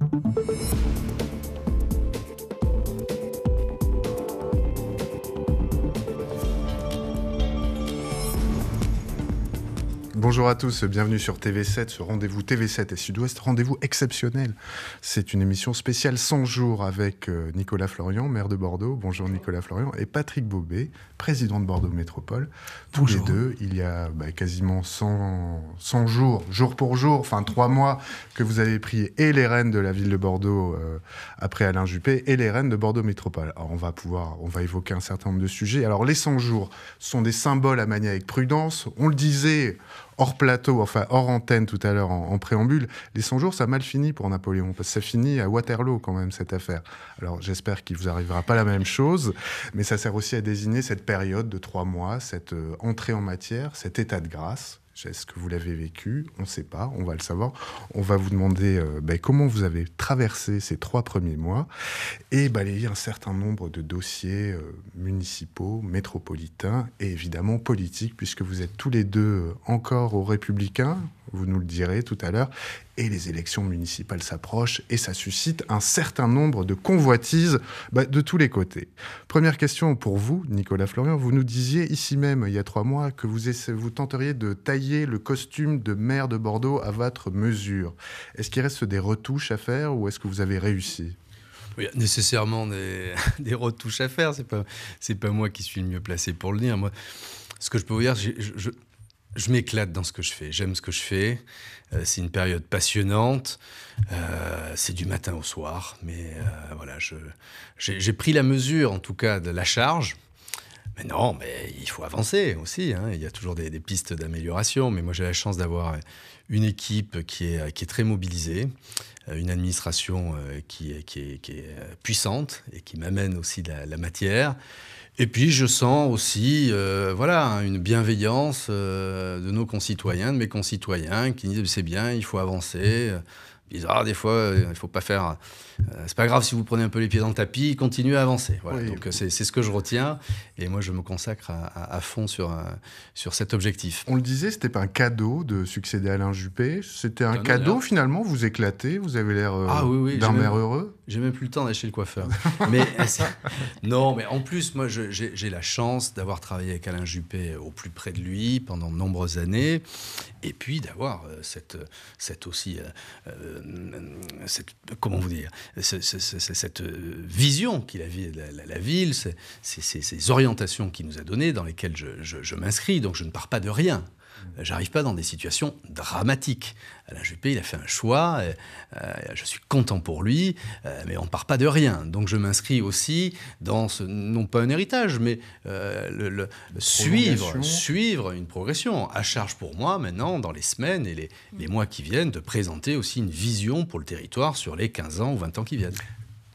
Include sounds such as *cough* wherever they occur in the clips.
すっごい Bonjour à tous, bienvenue sur TV7, ce rendez-vous TV7 et Sud-Ouest, rendez-vous exceptionnel. C'est une émission spéciale 100 jours avec euh, Nicolas Florian, maire de Bordeaux. Bonjour Nicolas Florian et Patrick Bobet, président de Bordeaux Métropole. Tous les deux, il y a bah, quasiment 100, 100, jours, jour pour jour, enfin trois mois, que vous avez prié et les reines de la ville de Bordeaux euh, après Alain Juppé et les reines de Bordeaux Métropole. Alors on va pouvoir, on va évoquer un certain nombre de sujets. Alors les 100 jours sont des symboles à manier avec prudence. On le disait hors plateau, enfin hors antenne tout à l'heure en, préambule, les 100 jours, ça mal fini pour Napoléon, parce que ça finit à Waterloo quand même, cette affaire. Alors j'espère qu'il vous arrivera pas la même chose, mais ça sert aussi à désigner cette période de trois mois, cette euh, entrée en matière, cet état de grâce est-ce que vous l'avez vécu On ne sait pas, on va le savoir. On va vous demander euh, ben, comment vous avez traversé ces trois premiers mois et balayer un certain nombre de dossiers euh, municipaux, métropolitains et évidemment politiques, puisque vous êtes tous les deux encore aux républicains, vous nous le direz tout à l'heure, et les élections municipales s'approchent et ça suscite un certain nombre de convoitises bah, de tous les côtés. Première question pour vous, Nicolas Florian. Vous nous disiez ici même, il y a trois mois, que vous, vous tenteriez de tailler le costume de maire de Bordeaux à votre mesure. Est-ce qu'il reste des retouches à faire ou est-ce que vous avez réussi Oui, nécessairement *laughs* des, retouches à faire. C'est pas c'est pas moi qui suis le mieux placé pour le dire. Moi, ce que je peux vous dire, je, je m'éclate dans ce que je fais. J'aime ce que je fais. Euh, c'est une période passionnante. Euh, c'est du matin au soir. Mais euh, voilà, j'ai pris la mesure, en tout cas, de la charge. Mais non, mais il faut avancer aussi. Hein. Il y a toujours des, pistes d'amélioration. Mais moi, j'ai la chance d'avoir une équipe qui est, qui est, très mobilisée, une administration qui est, qui est, puissante et qui m'amène aussi la, la matière. Et puis je sens aussi, euh, voilà, une bienveillance euh, de nos concitoyens, de mes concitoyens, qui disent c'est bien, il faut avancer. Ils disent ah des fois euh, il ne faut pas faire euh, c'est pas grave si vous prenez un peu les pieds dans le tapis, continuez à avancer. Donc euh, c'est ce que je retiens et moi je me consacre à, fond sur, euh, sur cet objectif. On le disait, c'était pas un cadeau de succéder à Alain Juppé, c'était un cadeau finalement, vous éclatez, vous avez l'air ah d'un maire heureux. J'ai même plus le temps d'aller chez le coiffeur. *laughs* mais *laughs* non, mais en plus moi j'ai la chance d'avoir travaillé avec Alain Juppé au plus près de lui pendant de nombreuses années et puis d'avoir cette, cette aussi cette comment vous dire c'est cette euh, vision qu'il a de la, ville, ces, orientations qu'il nous a données, dans lesquelles je, je m'inscris, donc je ne pars pas de rien. Euh, j'arrive pas dans des situations dramatiques. Alain Juppé, il a fait un choix, euh, euh, je suis content pour lui, mais on part pas de rien. Donc je m'inscris aussi dans ce, non pas un héritage, mais le, suivre, suivre une progression. À charge pour moi, maintenant, dans les semaines et les, les mois qui viennent, de présenter aussi une vision pour le territoire sur les 15 ans ou 20 ans qui viennent.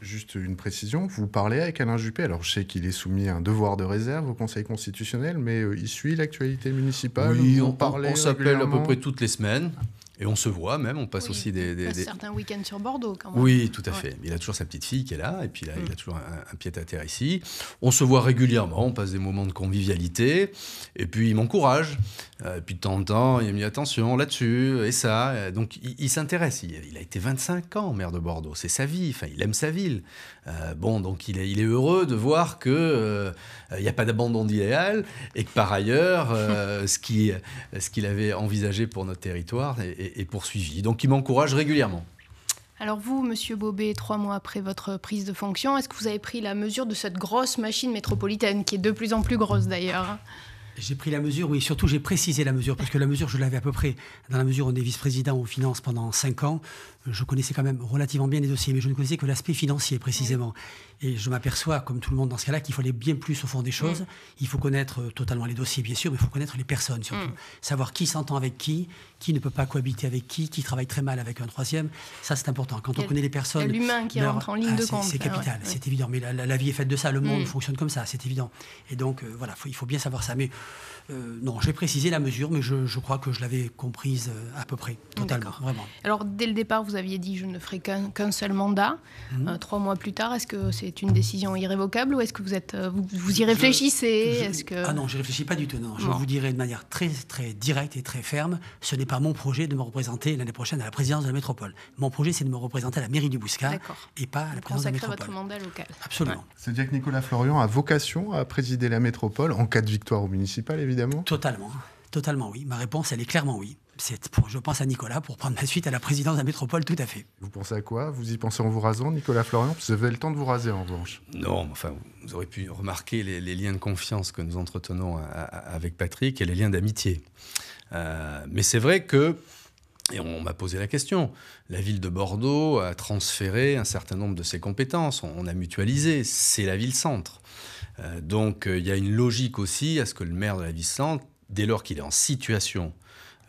Juste une précision, vous parlez avec Alain Juppé, alors je sais qu'il est soumis à un devoir de réserve au Conseil constitutionnel, mais euh, il suit l'actualité municipale Oui, on, parle. on s'appelle à peu près toutes les semaines. Et on se voit même, on passe aussi des, des, certains week-ends sur Bordeaux quand même. Oui, tout à fait. Il a toujours sa petite fille qui est là, et puis là, il a mm. toujours un, pied à terre ici. On se voit régulièrement, on passe des moments de convivialité, et puis il m'encourage. Euh, et puis de temps en temps, il a mis attention là-dessus, et ça. Donc il, s'intéresse. Il, a été 25 ans maire de Bordeaux, c'est sa vie, enfin, il aime sa ville. Euh, bon, donc il est, il est heureux de voir qu'il euh, n'y a pas d'abandon d'idéal, et que par ailleurs, *laughs* ce qu'il ce avait envisagé pour notre territoire et, poursuivi. Donc il m'encourage régulièrement. Alors vous, Monsieur Bobet, trois mois après votre prise de fonction, est-ce que vous avez pris la mesure de cette grosse machine métropolitaine, qui est de plus en plus grosse d'ailleurs j'ai pris la mesure, oui, surtout j'ai précisé la mesure, parce que la mesure, je l'avais à peu près. Dans la mesure, on est vice-président aux finances pendant cinq ans je connaissais quand même relativement bien les dossiers, mais je ne connaissais que l'aspect financier précisément. Et je m'aperçois, comme tout le monde dans ce cas-là, qu'il faut aller bien plus au fond des choses. Il faut connaître euh, totalement les dossiers, bien sûr, mais il faut connaître les personnes surtout. Mm. Savoir qui s'entend avec qui, qui ne peut pas cohabiter avec qui, qui travaille très mal avec un troisième. Ça, c'est important. Quand on connaît les personnes. L'humain qui leur, en ligne ah, de compte. C'est ah capital, c'est évident. Mais la, vie est faite de ça, le monde mm. fonctionne comme ça, c'est évident. Et donc, euh, voilà, il faut bien savoir ça. Mais euh, non, j'ai précisé la mesure, mais je, crois que je l'avais comprise euh, à peu près, totalement, vraiment. Alors, dès le départ, vous aviez dit je ne ferai qu'un seul mandat. Mhm. Euh, trois mois plus tard, est-ce que c'est une décision irrévocable ou est-ce que vous, êtes, vous, y réfléchissez Ah non, je ne réfléchis pas du tout. Non. Je vous dirai de manière très, très directe et très ferme ce n'est pas mon projet de me représenter l'année prochaine à la présidence de la métropole. Mon projet, c'est de me représenter à la mairie du Bouscat et pas à la présidence de la métropole. votre mandat local. Absolument. C'est-à-dire que Nicolas Florian a vocation à présider la métropole en cas de victoire au municipal, évidemment Totalement, totalement oui. Ma réponse, elle est clairement oui. C'est je pense à Nicolas pour prendre la suite à la présidence de la métropole, tout à fait. Vous pensez à quoi Vous y pensez en vous rasant, Nicolas Florian Vous avez le temps de vous raser en revanche. Non, enfin, vous aurez pu remarquer les, liens de confiance que nous entretenons hein, avec Patrick et les liens d'amitié. Euh, mais c'est vrai que et on m'a posé la question. La ville de Bordeaux a transféré un certain nombre de ses compétences. On a mutualisé. C'est la ville-centre. Euh, donc euh, il y a une logique aussi à ce que le maire de la ville dès lors qu'il est en situation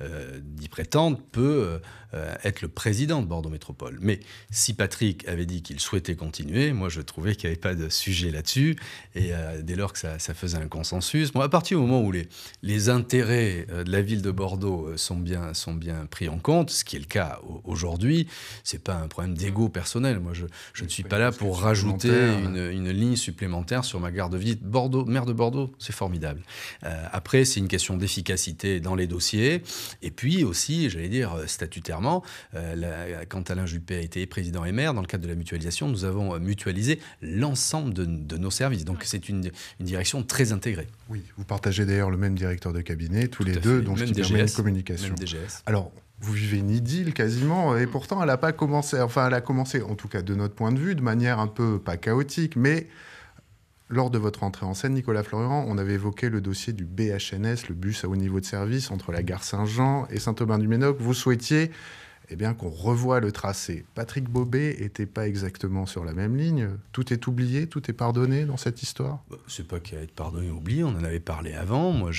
euh, d'y prétendre, peut euh, être le président de Bordeaux Métropole. Mais si Patrick avait dit qu'il souhaitait continuer, moi je trouvais qu'il n'y avait pas de sujet là-dessus. Et euh, dès lors que ça, faisait un consensus, moi à partir du moment où les, les intérêts euh, de la ville de Bordeaux sont bien, sont bien pris en compte, ce qui est le cas aujourd'hui, c'est pas un problème d'ego personnel. Moi je, je ne suis pas là pour rajouter une, une, ligne supplémentaire sur ma garde de Bordeaux, maire de Bordeaux, c'est formidable. après, c'est une question d'efficacité dans les dossiers. Et puis aussi, j'allais dire, statutairement, euh, quand Alain Juppé a été président et maire, dans le cadre de la mutualisation, nous avons euh, mutualisé l'ensemble de, nos services. Donc c'est une, direction très intégrée. Oui, vous partagez d'ailleurs le même directeur de cabinet, tous les deux, donc même qui permet une communication. Alors, vous vivez une idylle quasiment, et pourtant elle n'a pas commencé, enfin elle a commencé, en tout cas de notre point de vue, de manière un peu, pas chaotique, mais lors de votre entrée en scène, Nicolas Florian, on avait évoqué le dossier du BHNS, le bus à haut niveau de service entre la gare Saint-Jean et saint aubin du ménoc Vous souhaitiez eh bien, qu'on revoie le tracé. Patrick Bobet n'était pas exactement sur la même ligne. Tout est oublié, tout est pardonné dans cette histoire bah, C'est pas qu'il y a être pardonné ou oublié, on en avait parlé avant. Moi,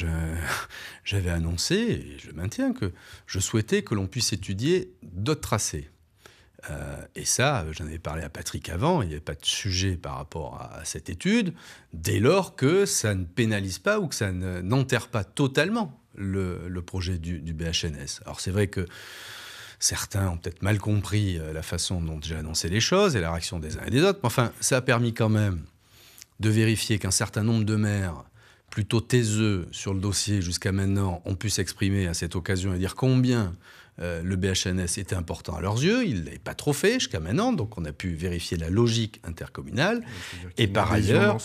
*laughs* j'avais annoncé, et je maintiens, que je souhaitais que l'on puisse étudier d'autres tracés euh, et ça, euh, j'en avais parlé à Patrick avant, il n'y avait pas de sujet par rapport à, cette étude, dès lors que ça ne pénalise pas ou que ça n'enterre pas totalement le, projet du, du, BHNS. Alors c'est vrai que certains ont peut-être mal compris euh, la façon dont j'ai annoncé les choses et la réaction des uns et des autres, mais enfin, ça a permis quand même de vérifier qu'un certain nombre de maires plutôt taiseux sur le dossier jusqu'à maintenant ont pu s'exprimer à cette occasion et dire combien euh, le BHNS était important à leurs yeux, Il ne pas trop fait jusqu'à maintenant, donc on a pu vérifier la logique intercommunale. et par ailleurs,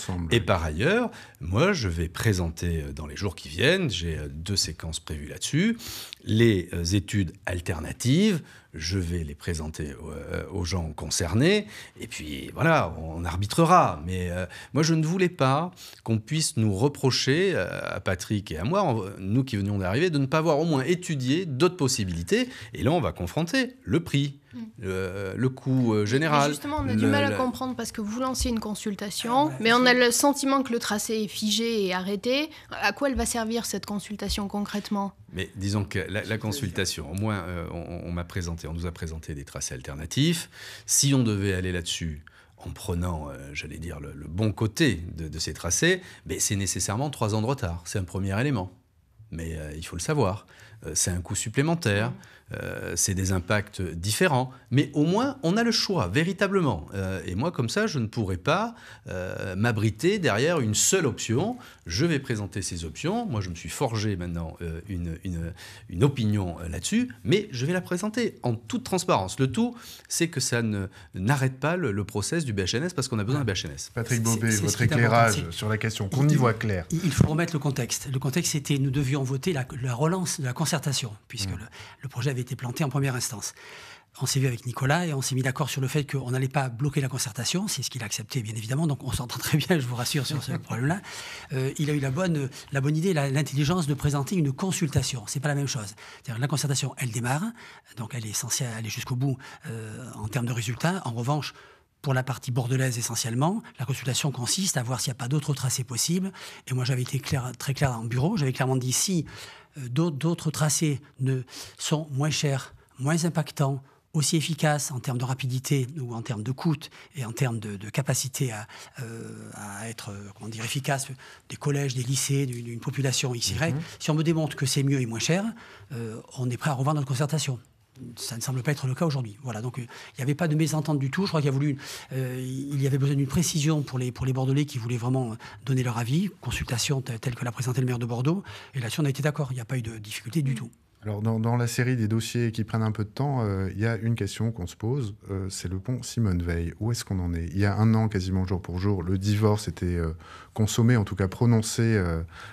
moi je vais présenter euh, dans les jours qui viennent, j'ai euh, deux séquences prévues là-dessus, les études alternatives je vais les présenter euh, euh, aux gens concernés, et puis voilà, on arbitrera. Mais euh, moi, je ne voulais pas qu'on puisse nous reprocher, à Patrick et à moi, nous qui venions d'arriver, de ne pas avoir au moins étudié d'autres possibilités, et là, on va confronter le prix Mm. Euh, le, coût euh, général. justement, on a du mal à comprendre parce que vous lancez une consultation, ah mais on a le sentiment que le tracé est figé et arrêté. À quoi elle va servir cette consultation concrètement Mais disons que la, consultation, au moins, euh, on, m'a présenté, on nous a présenté des tracés alternatifs. Si on devait aller là-dessus, en prenant, j'allais dire, le, bon côté de, ces tracés, mais ben, c'est nécessairement trois ans de retard. C'est un premier élément. Mais il faut le savoir. Euh, c'est un coût supplémentaire, euh, c'est des impacts différents, mais au moins on a le choix, véritablement. Euh, et moi, comme ça, je ne pourrais pas m'abriter derrière une seule option. Je vais présenter ces options. Moi, je me suis forgé maintenant une, une, opinion là-dessus, mais je vais la présenter en toute transparence. Le tout, c'est que ça ne, n'arrête pas le, processus du BHNS parce qu'on a besoin du ah. BHNS. Patrick Bobet, votre éclairage sur la question, qu'on y voit clair. Il faut remettre le contexte. Le contexte, c'était nous devions voter la, relance de la conscience puisque mmh. le, projet avait été planté en première instance. On s'est vu avec Nicolas et on s'est mis d'accord sur le fait qu'on n'allait pas bloquer la concertation, c'est ce qu'il a accepté bien évidemment, donc on s'entend très bien, je vous rassure sur ce *laughs* problème-là. Euh, il a eu la bonne, la bonne idée, l'intelligence de présenter une consultation, c'est pas la même chose. la concertation, elle démarre, donc elle est censée aller jusqu'au bout euh, en termes de résultats. En revanche, pour la partie bordelaise essentiellement. La consultation consiste à voir s'il n'y a pas d'autres tracés possibles. Et moi, j'avais été clair, très clair en bureau. J'avais clairement dit si euh, d'autres tracés ne, sont moins chers, moins impactants, aussi efficaces en termes de rapidité ou en termes de coûts et en termes de, capacité à, euh, être euh, comment dire, efficace des collèges, des lycées, d'une population XY. Mhm. Si on me démontre que c'est mieux et moins cher, on est prêt à revoir notre concertation ça ne semble pas être le cas aujourd'hui. Voilà, donc euh, il n'y avait pas de mésentente du tout. Je crois qu'il y euh, il y avait besoin d'une précision pour les, pour les Bordelais qui voulaient vraiment euh, donner leur avis, consultation telle que l'a présenté le maire de Bordeaux. Et là-dessus, on a été d'accord. Il n'y a pas eu de difficulté du mm. tout. Alors, dans, dans, la série des dossiers qui prennent un peu de temps, euh, il y a une question qu'on se pose, euh, c'est le pont Simone Veil. Où est-ce qu'on en est Il y a un an, quasiment jour pour jour, le divorce était euh, consommé, en tout cas prononcé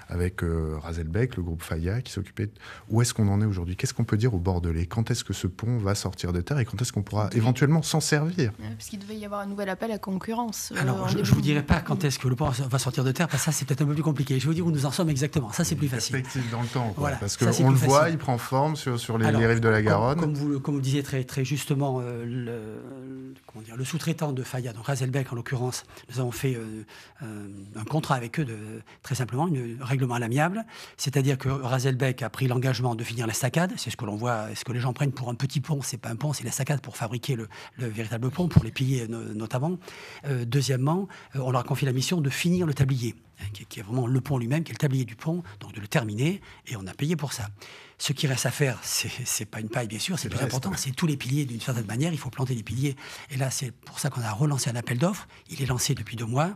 avec Razelbeck, le groupe Faya, qui s'occupait. Où est-ce qu'on en est aujourd'hui Qu'est-ce qu'on peut dire au Bordelais Quand est-ce que ce pont va sortir de terre et quand est-ce qu'on pourra éventuellement s'en servir Parce qu'il devait y avoir un nouvel appel à concurrence. Alors, je ne vous dirai pas quand est-ce que le pont va sortir de terre, parce que ça, c'est peut-être un peu plus compliqué. Je vais vous dire où nous en sommes exactement. Ça, c'est plus facile. Perspective dans le temps, quoi, parce qu'on le voit, il prend forme sur, les, rives de la Garonne. Comme, vous, comme vous, le disiez très, très justement, euh, le, le sous-traitant de Faya, donc Razelbeck en l'occurrence, nous avons fait euh, euh, un contrat avec eux, de, très simplement, un règlement à l'amiable. C'est-à-dire que Razelbeck a pris l'engagement de finir la staccade. C'est ce que l'on voit, ce que les gens prennent pour un petit pont. C'est pas un pont, c'est la staccade pour fabriquer le, véritable pont, pour les piller notamment. deuxièmement, on leur a confié la mission de finir le tablier, hein, qui est vraiment le pont lui-même, qui est le tablier du pont, donc de le terminer, et on a payé pour ça. Ce qui reste à faire, c'est pas une paille, bien sûr, c'est plus important. C'est tous les piliers d'une certaine manière. Il faut planter les piliers. Et là, c'est pour ça qu'on a relancé un appel d'offres. Il est lancé depuis deux mois.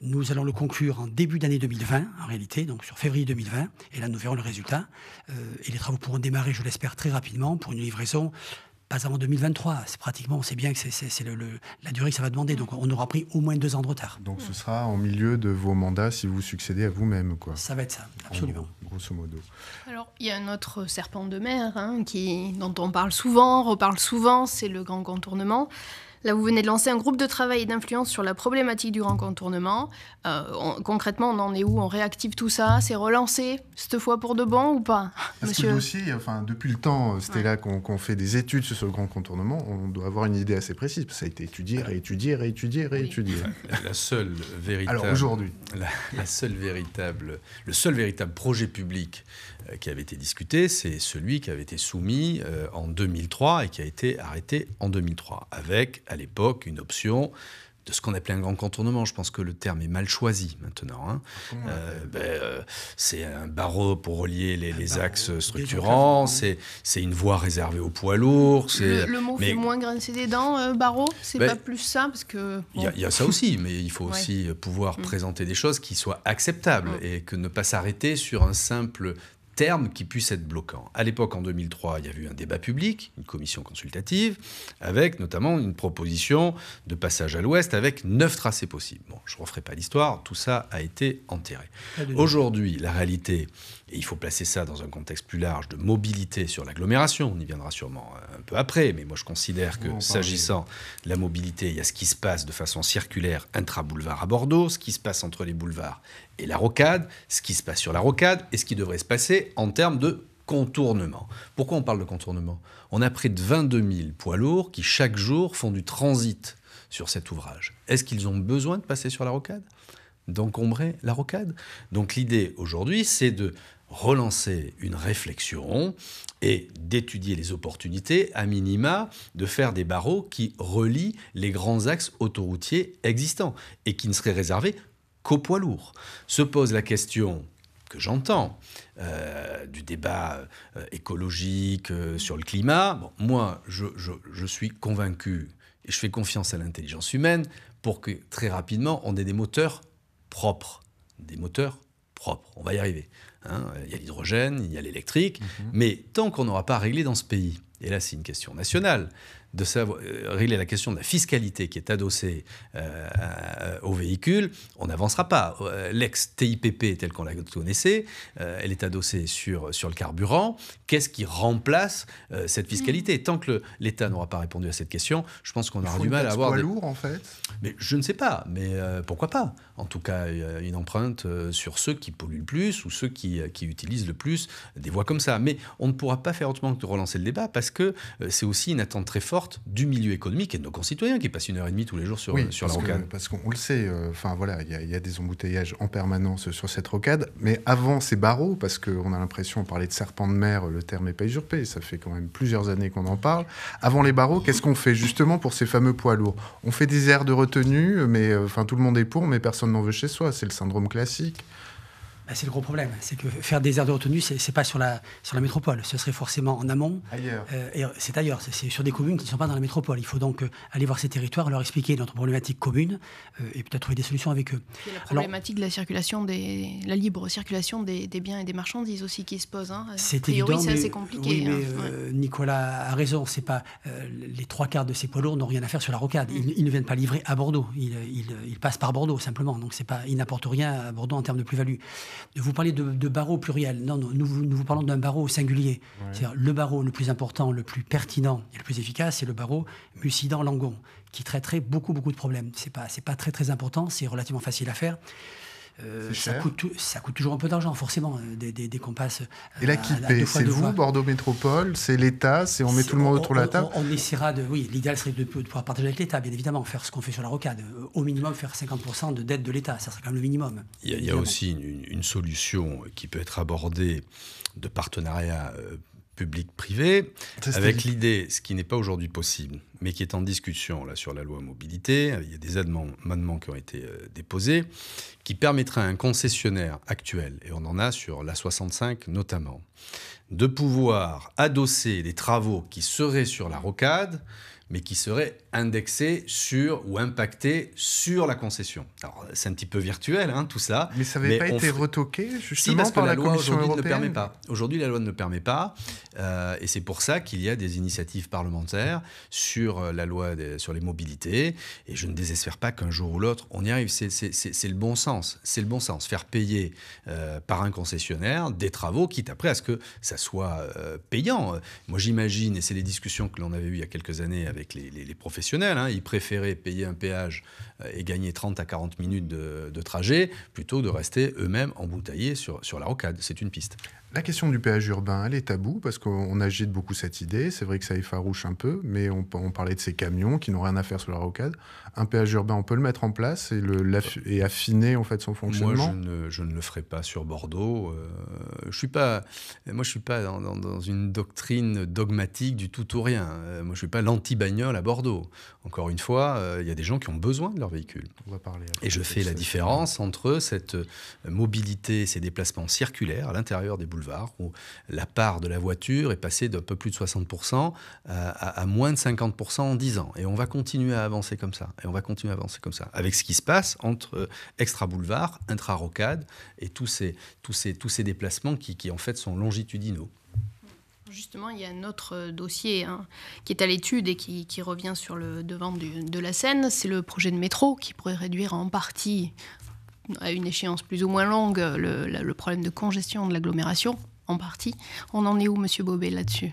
Nous allons le conclure en début d'année 2020, en réalité, donc sur février 2020. Et là, nous verrons le résultat. Euh, et les travaux pourront démarrer, je l'espère, très rapidement pour une livraison pas avant 2023. C'est pratiquement, on sait bien que c'est le, la durée que ça va demander. Donc on aura pris au moins deux ans de retard. Donc ce sera en milieu de vos mandats si vous succédez à vous-même. quoi. Ça va être ça, absolument. grosso modo. Alors il y a un autre serpent de mer hein, qui, dont on parle souvent, reparle souvent, c'est le grand contournement. Là, vous venez de lancer un groupe de travail et d'influence sur la problématique du grand contournement. Euh, concrètement, on en est où On réactive tout ça C'est relancé, cette fois pour de bon ou pas Parce que aussi, enfin, depuis le temps, euh, c'était là qu'on fait des études sur le grand contournement, on doit avoir une idée assez précise. Parce que ça a été étudié, réétudié, réétudié, réétudié. La seule véritable... Alors aujourd'hui. *laughs* la seule véritable... Le seul véritable projet public euh, qui avait été discuté, c'est celui qui avait été soumis euh, en 2003 et qui a été arrêté en 2003, avec à l'époque une option de ce qu'on appelait un grand contournement. Je pense que le terme est mal choisi maintenant. Hein. Euh, ben, c'est un barreau pour relier les, axes structurants, c'est, une voie réservée aux poids lourds. Le, mot fait moins grincer des dents, barreau C'est ben, pas plus ça parce que... Il y, a ça aussi, mais il faut aussi pouvoir mm. présenter des choses qui soient acceptables mm. et que ne pas s'arrêter sur un simple terme qui puisse être bloquant. À l'époque, en 2003, il y a eu un débat public, une commission consultative, avec notamment une proposition de passage à l'ouest avec neuf tracés possibles. Bon, je ne referai pas l'histoire, tout ça a été enterré. Aujourd'hui, la réalité, et il faut placer ça dans un contexte plus large de mobilité sur l'agglomération. On y viendra sûrement euh, un peu après, mais moi je considère que s'agissant de la mobilité, il y a ce qui se passe de façon circulaire intra-boulevard à Bordeaux, ce qui se passe entre les boulevards et la rocade, ce qui se passe sur la rocade et ce qui devrait se passer en termes de contournement. Pourquoi on parle de contournement On a près de 22 000 poids lourds qui chaque jour font du transit sur cet ouvrage. Est-ce qu'ils ont besoin de passer sur la rocade D'encombrer la rocade Donc l'idée aujourd'hui, c'est de relancer une réflexion et d'étudier les opportunités, à minima, de faire des barreaux qui relient les grands axes autoroutiers existants et qui ne seraient réservés qu'aux poids lourds. Se pose la question que j'entends euh, du débat euh, écologique euh, sur le climat. Bon, moi, je suis convaincu et je fais confiance à l'intelligence humaine pour que très rapidement, on ait des moteurs propres. Des moteurs propres. On va y arriver. Hein, il y a l'hydrogène, il y a l'électrique, mhm. mais tant qu'on n'aura pas réglé dans ce pays, et là c'est une question nationale, de euh, régler la question de la fiscalité qui est adossée euh, aux véhicules, on n'avancera pas. Euh, L'ex-TIPP telle qu'on la connaissait, elle est adossée sur, sur le carburant. Qu'est-ce qui remplace cette fiscalité mm. Tant que l'État n'aura pas répondu à cette question, je pense qu'on aura du mal à avoir... Des... lourd en fait Mais je ne sais pas, mais pourquoi pas en tout cas une empreinte euh, sur ceux qui polluent le plus ou ceux qui, euh, qui utilisent le plus des voies comme ça. Mais on ne pourra pas faire autrement que de relancer le débat parce que euh, c'est aussi une attente très forte du milieu économique et de nos concitoyens qui passent une heure et demie tous les jours sur, sur la rocade. parce qu'on le sait, enfin voilà, il y, a des embouteillages en permanence sur cette rocade, mais avant ces barreaux, parce qu'on a l'impression, on parlait de serpent de mer, le terme n'est pas usurpé, ça fait quand même plusieurs années qu'on en parle. Avant les barreaux, qu'est-ce qu'on fait justement pour ces fameux poids lourds On fait des aires de retenue, mais enfin tout le monde est pour, mais personne personne n'en veut chez soi, c'est le syndrome classique. Ah, c'est le gros problème. C'est que faire des aires de retenue, ce n'est pas sur la, sur la métropole. Ce serait forcément en amont. Ailleurs. Euh, c'est ailleurs. C'est sur des communes qui ne sont pas dans la métropole. Il faut donc euh, aller voir ces territoires, leur expliquer notre problématique commune euh, et peut-être trouver des solutions avec eux. la problématique de la circulation, des, la libre circulation des, des, biens et des marchandises aussi qui se pose. Hein. C'est évident. c'est compliqué. Hein. Nicolas a raison. C'est pas, les trois quarts de ces poids lourds n'ont rien à faire sur la rocade. Mm. Ils, ne viennent pas livrer à Bordeaux. Ils, ils, passent par Bordeaux simplement. Donc c'est pas, ils n'apportent rien à Bordeaux en termes de plus-value vous parlez de, barreau pluriel. Non, non nous, vous parlons d'un barreau singulier. cest le barreau le plus important, le plus pertinent et le plus efficace, c'est le barreau mucidan-langon, qui traiterait beaucoup, beaucoup de problèmes. Ce n'est pas, pas très, très important, c'est relativement facile à faire. Euh, ça, coûte, ça, coûte, toujours un peu d'argent, forcément, dès, euh, des, des qu'on Et là, qui paie C'est vous, Bordeaux Métropole C'est l'État C'est on met tout le monde autour de la table on, essaiera de. Oui, l'idéal serait de, pouvoir partager avec l'État, bien évidemment, faire ce qu'on fait sur la rocade. Euh, au minimum, faire 50% de dette de l'État. Ça serait quand même le minimum. Il y a, aussi une, une, solution qui peut être abordée de partenariat public-privé, avec l'idée, ce qui n'est pas aujourd'hui possible, mais qui est en discussion là, sur la loi mobilité, il y a des amendements qui ont été euh, déposés, qui permettraient à un concessionnaire actuel, et on en a sur l'A65 notamment, de pouvoir adosser les travaux qui seraient sur la rocade mais qui serait indexé sur ou impacté sur la concession. Alors, c'est un petit peu virtuel, hein, tout ça. Mais ça n'avait pas été retoqué, justement, par la, loi aujourd'hui ne permet pas. Aujourd'hui, la loi ne permet pas, euh, et c'est pour ça qu'il y a des initiatives parlementaires sur euh, la loi sur les mobilités, et je ne désespère pas qu'un jour ou l'autre, on y arrive. C'est le bon sens. C'est le bon sens. Faire payer euh, par un concessionnaire des travaux, quitte après à ce que ça soit payant. Moi, j'imagine, et c'est les discussions que l'on avait eues il y a quelques années avec avec les, professionnels. Hein. Ils préféraient payer un péage euh, et gagner 30 à 40 minutes de, trajet plutôt de rester eux-mêmes embouteillés sur, la rocade. C'est une piste. La question du péage urbain, elle est taboue parce qu'on agite beaucoup cette idée. C'est vrai que ça effarouche un peu, mais on, on parlait de ces camions qui n'ont rien à faire sur la rocade un péage urbain, on peut le mettre en place et, le, et affiner en fait son fonctionnement. Moi, je ne, le ferai pas sur Bordeaux. Euh, je suis pas, moi, je suis pas dans, une doctrine dogmatique du tout ou rien. Euh, moi, je suis pas l'anti-bagnole à Bordeaux. Encore une fois, euh, il y a des gens qui ont besoin de leur véhicule. On va parler. Et je fais la différence entre cette mobilité, ces déplacements circulaires à l'intérieur des boulevards, où la part de la voiture est passée d'un peu plus de 60% à, à moins de 50% en 10 ans. Et on va continuer à avancer comme ça. Et on va continuer à avancer comme ça, avec ce qui se passe entre euh, extra-boulevard, intra-rocade et tous ces, tous ces, tous ces déplacements qui, en fait sont longitudinaux. Justement, il y a un autre euh, dossier hein, qui est à l'étude et qui, revient sur le devant de la scène. C'est le projet de métro qui pourrait réduire en partie, à une échéance plus ou moins longue, le, problème de congestion de l'agglomération. En partie. On en est où, Monsieur Bobet, là-dessus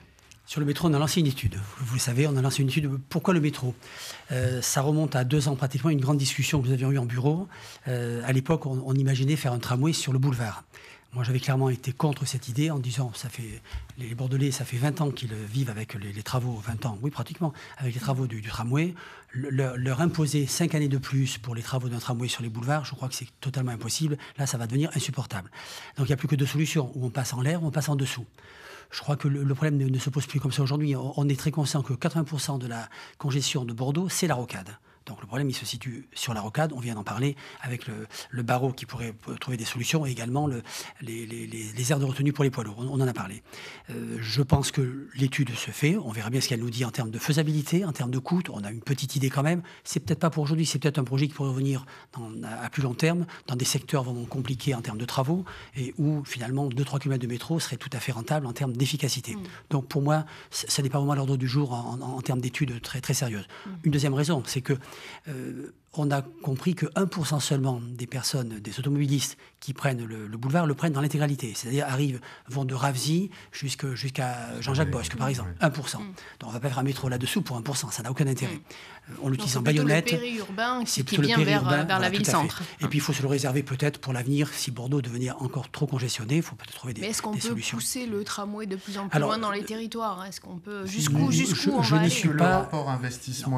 sur le métro, on a lancé une étude. Vous, le savez, on a lancé une étude. Pourquoi le métro euh, Ça remonte à deux ans pratiquement, une grande discussion que nous avions eue en bureau. Euh, à l'époque, on, imaginait faire un tramway sur le boulevard. Moi, j'avais clairement été contre cette idée en disant, ça fait, les Bordelais, ça fait 20 ans qu'ils vivent avec les, travaux, 20 ans, oui, pratiquement, avec les travaux du, tramway. leur, imposer 5 années de plus pour les travaux d'un tramway sur les boulevards, je crois que c'est totalement impossible. Là, ça va devenir insupportable. Donc, il n'y a plus que deux solutions, ou on passe en l'air, ou on passe en dessous. Je crois que le, problème ne, se pose plus comme ça aujourd'hui. On, on est très conscient que 80% de la congestion de Bordeaux, c'est la rocade. Donc le problème, il se situe sur la rocade, on vient d'en parler, avec le, barreau qui pourrait trouver des solutions, et également le, les, les, aires de retenue pour les poids lourds, on, en a parlé. Euh, je pense que l'étude se fait, on verra bien ce qu'elle nous dit en termes de faisabilité, en termes de coûts. on a une petite idée quand même, c'est peut-être pas pour aujourd'hui, c'est peut-être un projet qui pourrait revenir à plus long terme, dans des secteurs vraiment compliqués en termes de travaux, et où finalement 2-3 km de métro serait tout à fait rentable en termes d'efficacité. Mm. Donc pour moi, ça n'est pas vraiment l'ordre du jour en, termes d'études très, très sérieuses. Mm. Une deuxième raison, c'est que euh, on a compris que 1% seulement des personnes, des automobilistes qui prennent le, boulevard, le prennent dans l'intégralité. C'est-à-dire arrivent, vont de Ravzy jusqu'à Jean-Jacques Bosque, par exemple. 1%. Mm. Donc on ne va pas faire un métro là dessous pour 1%, ça n'a aucun intérêt. Mm. Euh, on l'utilise en baïonnette. C'est plutôt le euh, périurbain vers, la ville-centre. Et puis il faut se le réserver peut-être pour l'avenir, si Bordeaux devenait encore trop congestionné, il faut peut-être trouver des, solutions. est-ce qu'on peut pousser le tramway de plus en plus loin dans les euh, territoires Est-ce qu'on peut... Jusqu'où jusqu Je, n'y suis pas...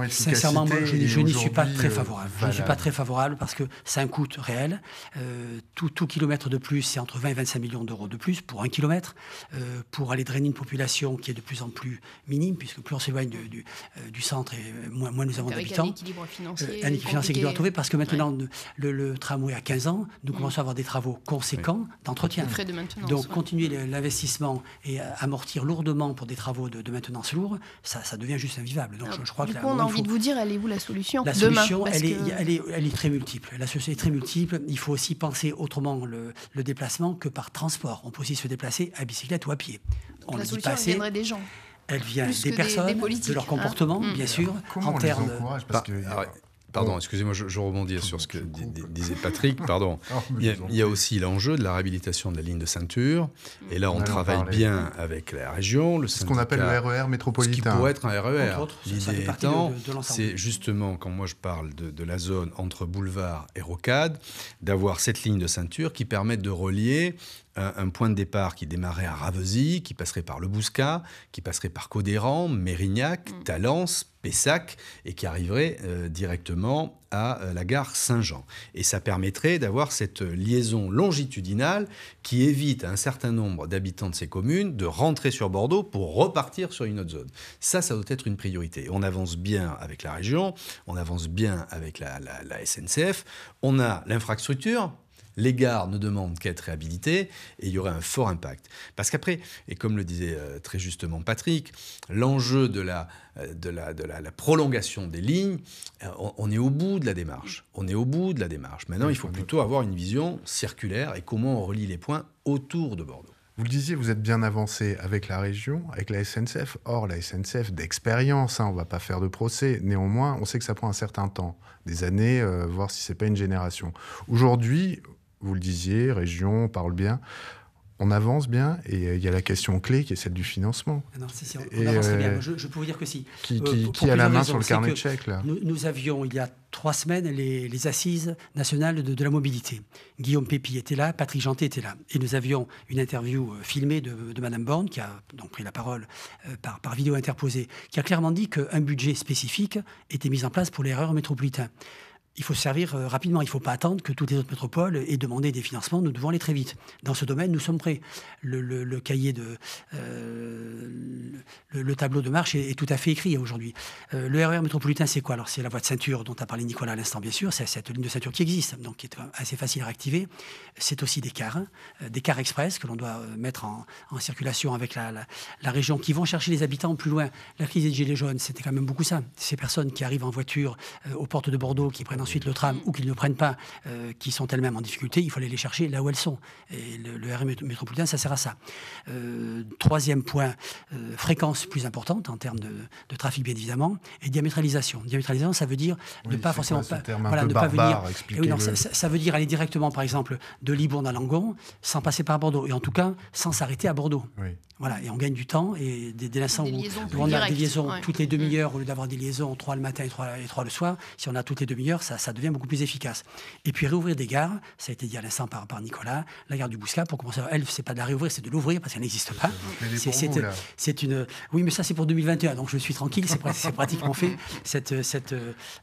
Sincèrement, je n'y suis pas très favorable. Ah, je ne suis pas très favorable parce que c'est un coût réel. Euh, tout, kilomètre de plus, c'est entre 20 et 25 millions d'euros de plus pour un kilomètre, euh, pour aller drainer une population qui est de plus en plus minime, puisque plus on s'éloigne euh, du, centre et moins, nous avons d'habitants. Un équilibre financier. un équilibre financier qui doit trouver parce que maintenant, le, tramway a 15 ans, nous mm. commençons à avoir des travaux conséquents d'entretien. Donc, continuer l'investissement et amortir lourdement pour des travaux de, maintenance lourds, ça, devient juste invivable. Donc, ah, je, crois que on a envie de vous dire, allez-vous la solution Demain, elle, est, très multiple. La société est très multiple. Il faut aussi penser autrement le, déplacement que par transport. On peut aussi se déplacer à bicyclette ou à pied. On la viendrait des gens. Elle vient des personnes, de leur hein. comportement, hum. bien sûr. en Pardon, oh. excusez-moi, je, rebondis sur ce que disait Patrick. Pardon. *laughs* il, y a, aussi l'enjeu de la réhabilitation de la ligne de ceinture. Et là, on, travaille bien avec la région. Le ce qu'on appelle le RER e métropolitain. Ce qui pourrait être un e RER. c'est justement, quand moi je parle de, de la zone entre boulevard et rocade, d'avoir cette ligne de ceinture qui permette de relier un, point de départ qui démarrait à Ravesy, qui passerait par le Bouscat, qui passerait par Codéran, Mérignac, mm. Talence, Pessac, et qui arriverait euh, directement à euh, la gare Saint-Jean. Et ça permettrait d'avoir cette liaison longitudinale qui évite à un certain nombre d'habitants de ces communes de rentrer sur Bordeaux pour repartir sur une autre zone. Ça, ça doit être une priorité. On avance bien avec la région, on avance bien avec la SNCF, on a l'infrastructure les gares ne demandent qu'à être réhabilitées et il y aurait un fort impact. Parce qu'après, et comme le disait euh, très justement Patrick, l'enjeu de, la, euh, de, de la, prolongation des lignes, euh, on, est au bout de la démarche. On est au bout de la démarche. Maintenant, il faut plutôt avoir une vision circulaire et comment on relie les points autour de Bordeaux. Vous le disiez, vous êtes bien avancé avec la région, avec la SNCF. Or, la SNCF d'expérience, hein, on ne va pas faire de procès. Néanmoins, on sait que ça prend un certain temps, des années, voir si ce n'est pas une génération. Aujourd'hui, vous le disiez, région, on parle bien. On avance bien et euh, il y a la question clé qui est celle du financement. Ah non, on, avance bien. Euh, je, je, peux vous dire que si. Qui, euh, a la main sur le carnet de chèques là nous, avions il y a trois semaines les, assises nationales de, la mobilité. Guillaume Pépi était là, Patrick Janté était là. Et nous avions une interview filmée de, de Madame Borne, qui a donc pris la parole par, par vidéo interposée, qui a clairement dit qu'un budget spécifique était mis en place pour l'erreur métropolitain il faut servir euh, rapidement. Il ne faut pas attendre que toutes les autres métropoles aient demandé des financements. Nous devons aller très vite. Dans ce domaine, nous sommes prêts. Le, cahier de. Euh, le, tableau de marche est, tout à fait écrit aujourd'hui. Euh, le RER e métropolitain, c'est quoi Alors, c'est la voie de ceinture dont a parlé Nicolas à l'instant, bien sûr. C'est cette ligne de ceinture qui existe, donc qui est assez facile à activer. C'est aussi des cars, hein, des cars express que l'on doit mettre en, circulation avec la, région, qui vont chercher les habitants plus loin. La crise des Gilets jaunes, c'était quand même beaucoup ça. Ces personnes qui arrivent en voiture aux portes de Bordeaux, qui prennent ensuite le tram ou qu'ils ne prennent pas, euh, qui sont elles-mêmes en difficulté, il faut aller les chercher là où elles sont. Et le, le RM métropolitain, ça sert à ça. Euh, troisième point, euh, fréquence plus importante en termes de, trafic, bien évidemment, et diamétralisation. Diamétralisation, ça veut dire ne pas forcément pas, voilà, pas venir. Eh ça, veut dire aller directement, par exemple, de Libourne à Langon, sans passer par Bordeaux, et en tout cas sans s'arrêter à Bordeaux. Voilà, et on gagne du temps, et dès, dès l'instant où, on a des liaisons toutes les mm. demi-heures, au lieu d'avoir des liaisons 3 le matin et 3, et 3 le soir, si on a toutes les demi-heures, ça, devient beaucoup plus efficace. Et puis réouvrir des gares, ça a été dit à l'instant par, par Nicolas, la gare du Bouscat, pour commencer, elle, c'est pas de la réouvrir, c'est de l'ouvrir parce qu'elle n'existe pas. C'est une. Oui, mais ça, c'est pour 2021, donc je suis tranquille, c'est pratiquement fait. Cette, cette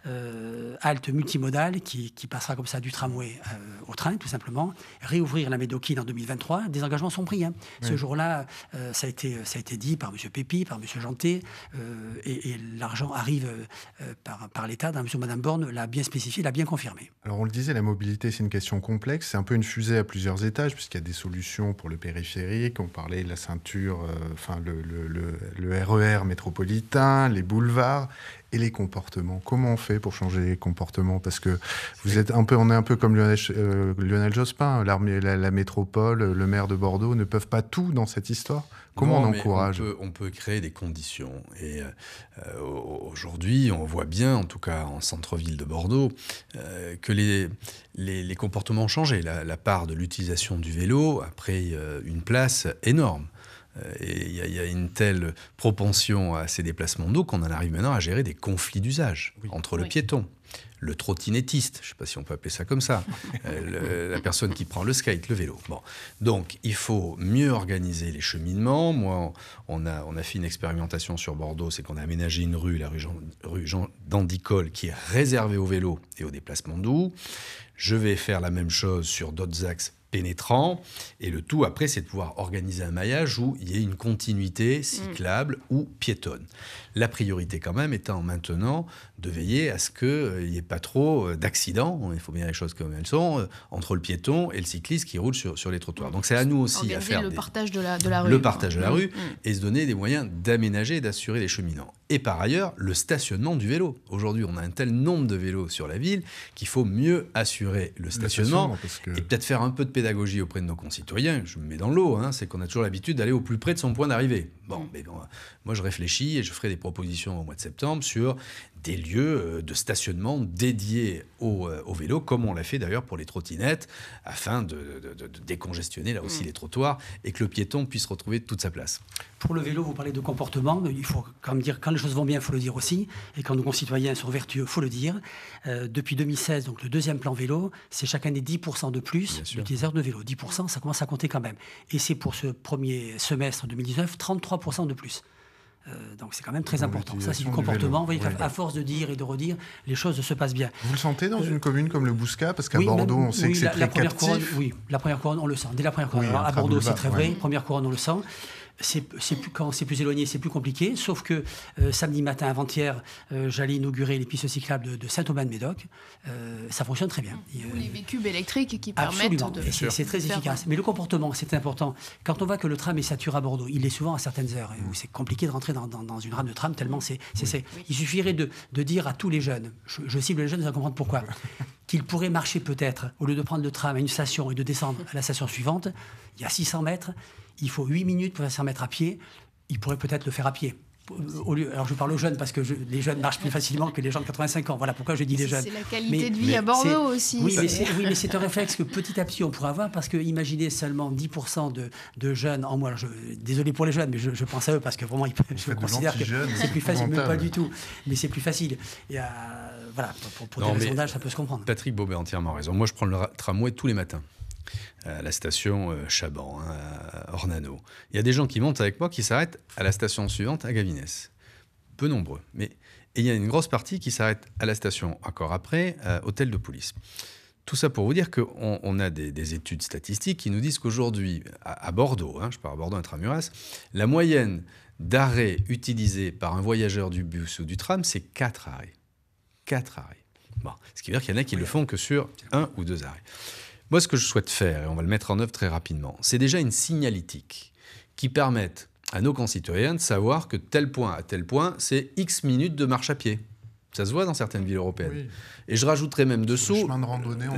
euh, halte multimodale qui, passera comme ça du tramway euh, au train, tout simplement. Réouvrir la Médoquine en 2023, des engagements sont pris. Hein. Ce jour-là, euh, ça, a été, ça a été dit par M. Pépi, par M. Janté, et, l'argent arrive par, par l'État. mesure où Madame Borne l'a bien spécifié il a bien confirmé. Alors on le disait, la mobilité c'est une question complexe, c'est un peu une fusée à plusieurs étages puisqu'il y a des solutions pour le périphérique, on parlait de la ceinture, euh, enfin le RER e métropolitain, les boulevards, et les comportements. Comment on fait pour changer les comportements Parce que vous êtes un peu, on est un peu comme Lionel, euh, Jospin, l'armée, la, métropole, le maire de Bordeaux ne peuvent pas tout dans cette histoire. Comment on encourage on peut, créer des conditions. Et euh, aujourd'hui, on voit bien, en tout cas en centre-ville de Bordeaux, euh, que les, les, comportements ont changé. La, la part de l'utilisation du vélo a pris une place énorme. Euh, et il y, a une telle propension à ces déplacements doux qu'on en arrive maintenant à gérer des conflits d'usage entre le piéton, le trottinettiste, je ne sais pas si on peut appeler ça comme ça, *laughs* euh, la personne qui prend le skate, le vélo. Bon. Donc il faut mieux organiser les cheminements. Moi, on a, fait une expérimentation sur Bordeaux, c'est qu'on a aménagé une rue, la rue Jean, rue d'Andicole, qui est réservée au vélo et aux déplacements doux. Je vais faire la même chose sur d'autres axes pénétrant. Et le tout, après, c'est de pouvoir organiser un maillage où il y ait une continuité cyclable ou piétonne. La priorité quand même étant maintenant de veiller à ce qu'il euh, n'y ait pas trop euh, d'accidents, il faut bien les choses comme elles sont, euh, entre le piéton et le cycliste qui roule sur, les trottoirs. Donc c'est à nous aussi à faire... Le partage de la, rue. Le partage de la mmh, rue mmh. et se donner des moyens d'aménager et d'assurer les cheminants. Et par ailleurs, le stationnement du vélo. Aujourd'hui, on a un tel nombre de vélos sur la ville qu'il faut mieux assurer le stationnement, et peut-être faire un peu de pédagogie auprès de nos concitoyens. Je me mets dans l'eau, hein. c'est qu'on a toujours l'habitude d'aller au plus près de son point d'arrivée. Bon, mm. mais bon, moi je réfléchis et je ferai des propositions au mois de septembre sur des lieux euh, de stationnement dédiés euh, au vélo, comme on l'a fait d'ailleurs pour les trottinettes, afin de, décongestionner là aussi mm. les trottoirs et que le piéton puisse retrouver toute sa place. Pour le vélo, vous parlez de comportement. Il faut quand même dire, quand les choses vont bien, il faut le dire aussi. Et quand nos concitoyens sont vertueux, il faut le dire. Euh, depuis 2016, donc le deuxième plan vélo, c'est chaque année 10% de plus d'utilisateurs de vélo. 10%, ça commence à compter quand même. Et c'est pour ce premier semestre 2019, 33% de plus. Euh, donc c'est quand même très important. Ça, c'est du comportement. vous voyez, à force de dire et de redire, les choses se passent bien. Vous le sentez dans euh, une commune comme le Bouscat Parce qu'à Bordeaux, on sait que c'est très première Couronne, oui, la première couronne, on le sent. Dès la première couronne. à Bordeaux, c'est très vrai. Première couronne, on le sent c'est plus quand c'est plus éloigné, c'est plus compliqué. Sauf que euh, samedi matin avant-hier, euh, j'allais inaugurer les pistes cyclables de, Saint-Aubin-de-Médoc. Euh, ça fonctionne très bien. les véhicules électriques qui permettent de. C'est très efficace. Mais le comportement, c'est important. Quand on voit que le tram est saturé à Bordeaux, il est souvent à certaines heures où c'est compliqué de rentrer dans, une rame de tram tellement c'est. Il suffirait de, dire à tous les jeunes, je, cible les jeunes, vous comprendre pourquoi, *laughs* qu'ils pourraient marcher peut-être au lieu de prendre le tram à une station et de descendre à la station suivante. Il y a 600 mètres il faut 8 minutes pour s'en mettre à pied, il pourrait peut-être le faire à pied. alors je parle aux jeunes parce que les jeunes marchent plus facilement que les gens de 85 ans. Voilà pourquoi je dis les jeunes. C'est la qualité de vie à Bordeaux aussi. Oui mais, c'est un *laughs* réflexe que petit à petit on pourra avoir parce que imaginez seulement 10% de, jeunes en moins, désolé pour les jeunes, mais je, pense à eux parce que vraiment, ils, je considère que c'est plus facile, mais pas du tout. Mais c'est plus facile. Euh, voilà, pour, des ça peut se comprendre. Patrick Bobet a entièrement raison. Moi, je prends le tramway tous les matins à la station euh, Chaban, hein, à Ornano. Il y a des gens qui montent avec moi qui s'arrêtent à la station suivante, à Gavinès. Peu nombreux, mais et il y a une grosse partie qui s'arrête à la station encore après, à Hôtel de Police. Tout ça pour vous dire qu'on a des, études statistiques qui nous disent qu'aujourd'hui, à, Bordeaux, hein, je parle à Bordeaux intramuras, la moyenne d'arrêts utilisés par un voyageur du bus ou du tram, c'est 4 arrêts. 4 arrêts. Bon, ce qui veut dire qu'il y en a qui ne le font que sur un ou deux arrêts. Moi, ce que je souhaite faire, et on va le mettre en œuvre très rapidement, c'est déjà une signalétique qui permette à nos concitoyens de savoir que tel point à tel point, c'est X minutes de marche à pied. Ça se voit dans certaines villes européennes. Et je rajouterai même dessous les chemins de randonnée, en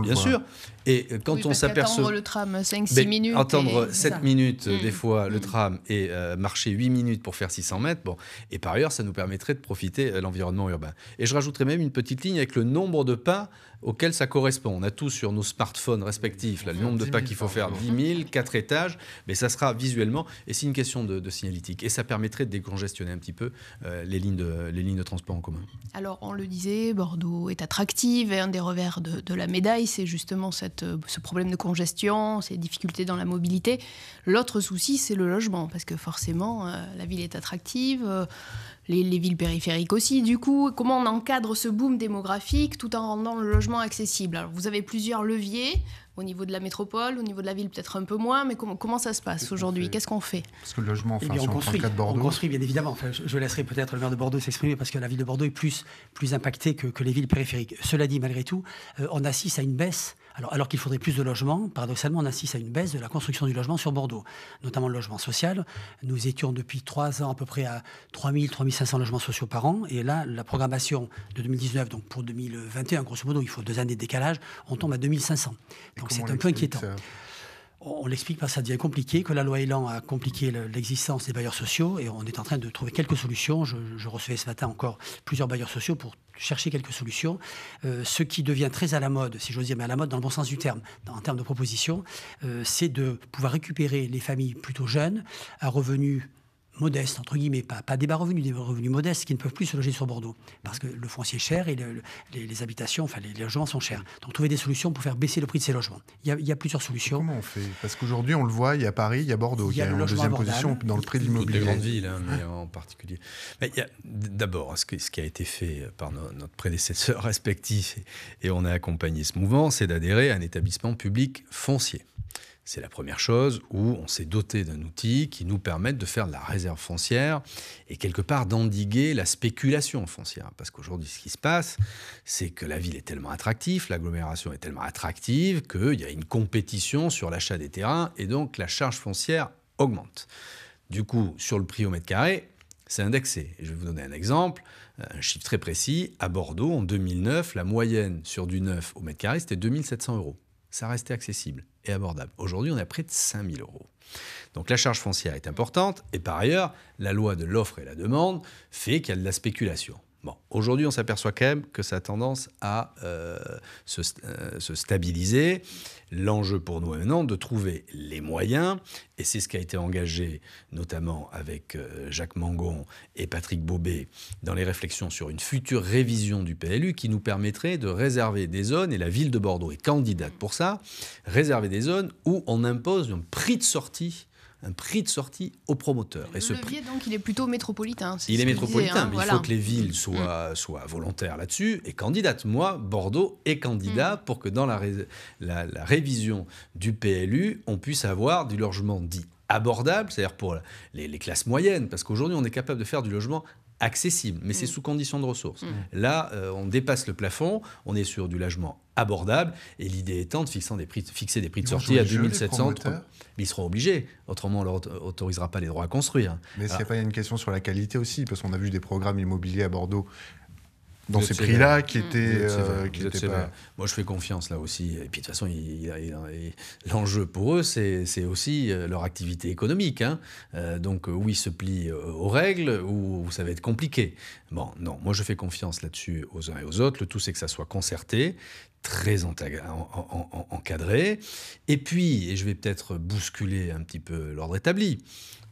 les bien sûr. Et euh, quand on s'aperçoit. Attendre le tram 5-6 ben, minutes. entendre 7 minutes, euh, des mm. fois, le mm. tram et euh, marcher 8 minutes pour faire 600 mètres. Bon. Et par ailleurs, ça nous permettrait de profiter de l'environnement urbain. Et je rajouterais même une petite ligne avec le nombre de pas auxquels ça correspond. On a tous sur nos smartphones respectifs là, le nombre de pas qu'il faut faire 10 000, 4 étages, mais ça sera visuellement, et c'est une question de, signalétique. Et ça permettrait de décongestionner un petit peu les, lignes de, les lignes de transport en commun. Alors, on le disait, Bordeaux est attractive, et un des revers de, de la médaille, c'est justement cette euh, ce problème de congestion, ces difficultés dans la mobilité. L'autre souci, c'est le logement, parce que forcément, euh, la ville est attractive, euh, les, villes périphériques aussi. Du coup, comment on encadre ce boom démographique tout en rendant le logement accessible vous avez plusieurs leviers au niveau de la métropole, au niveau de la ville peut-être un peu moins, mais comment ça se passe aujourd'hui Qu'est-ce qu'on fait Parce que le logement, eh enfin, on, construit, construit bien évidemment. je, laisserai peut-être le maire de Bordeaux s'exprimer parce que la ville de Bordeaux est plus, plus impactée que, les villes périphériques. Cela dit, malgré tout, on assiste à une baisse alors, qu'il faudrait plus de logements, paradoxalement, on assiste à une baisse de la construction du logement sur Bordeaux, notamment le logement social. Nous étions depuis trois ans à peu près à 3 500 logements sociaux par an. Et là, la programmation de 2019, donc pour 2021, grosso modo, il faut deux années de décalage, on tombe à 2500. Donc c'est un peu inquiétant on, l'explique parce que ça devient compliqué, que la loi Elan a compliqué l'existence des bailleurs sociaux et on est en train de trouver quelques solutions. Je, recevais ce matin encore plusieurs bailleurs sociaux pour chercher quelques solutions. Euh, ce qui devient très à la mode, si j'ose dire, mais à la mode dans le bon sens du terme, en termes de propositions, euh, c'est de pouvoir récupérer les familles plutôt jeunes à revenus Modeste, entre guillemets, pas, pas des bas revenus, des revenus modestes qui ne peuvent plus se loger sur Bordeaux. Parce que le foncier est cher et les, habitations, enfin les, logements sont chers. Donc trouver des solutions pour faire baisser le prix de ces logements. Il y a, plusieurs solutions. Comment on fait Parce qu'aujourd'hui, on le voit, il y a Paris, il y a Bordeaux, il y a, une deuxième position dans le prix de l'immobilier. grandes villes, hein, mais en particulier. D'abord, ce, qui a été fait par notre prédécesseur *laughs* respectif, et on a accompagné ce mouvement, c'est d'adhérer à un établissement public foncier. C'est la première chose où on s'est doté d'un outil qui nous permette de faire de la réserve foncière et quelque part d'endiguer la spéculation foncière. Parce qu'aujourd'hui, ce qui se passe, c'est que la ville est tellement attractive, l'agglomération est tellement attractive qu'il y a une compétition sur l'achat des terrains et donc la charge foncière augmente. Du coup, sur le prix au mètre carré, c'est indexé. je vais vous donner un exemple, euh, un chiffre très précis. À Bordeaux, en 2009, la moyenne sur du neuf au mètre carré, c'était 2700 euros ça restait accessible et abordable. Aujourd'hui, on a près de 5000 euros. Donc la charge foncière est importante et par ailleurs, la loi de l'offre et la demande fait qu'il y a de la spéculation aujourd'hui, on s'aperçoit quand même que ça a tendance à euh, euh, se, stabiliser. L'enjeu pour nous maintenant de trouver les moyens, et c'est ce qui a été engagé notamment avec euh, Jacques Mangon et Patrick Bobet dans les réflexions sur une future révision du PLU qui nous permettrait de réserver des zones, et la ville de Bordeaux est candidate pour ça, réserver des zones où on impose un prix de sortie un prix de sortie au promoteur. Le et ce prix, donc, il est plutôt métropolitain. il est métropolitain, hein, mais il faut que les villes mm. soient, soient volontaires là-dessus et candidates. Moi, Bordeaux est candidat mm. pour que dans la, révision du PLU, on puisse avoir du logement dit abordable, c'est-à-dire pour les, classes moyennes, parce qu'aujourd'hui on est capable de faire du logement accessible, mais c'est mm. sous condition de ressources. Mm. Là, euh, on dépasse le plafond, on est sur du logement abordable, et l'idée étant de fixer des prix, fixer des prix de sortie à 2700. Mais ils seront obligés, autrement on leur autorisera pas les droits à construire. Mais c'est ce a ah. pas une question sur la qualité aussi Parce qu'on a vu des programmes immobiliers à Bordeaux dans ces prix-là qui étaient. Euh, pas... Moi, je fais confiance là aussi. Et puis, de toute façon, l'enjeu pour eux, c'est aussi euh, leur activité économique. Hein. Euh, donc, oui, se plient aux règles ou ça va être compliqué. Bon, non, moi, je fais confiance là-dessus aux uns et aux autres. Le tout, c'est que ça soit concerté très encadré. Et puis, et je vais peut-être bousculer un petit peu l'ordre établi,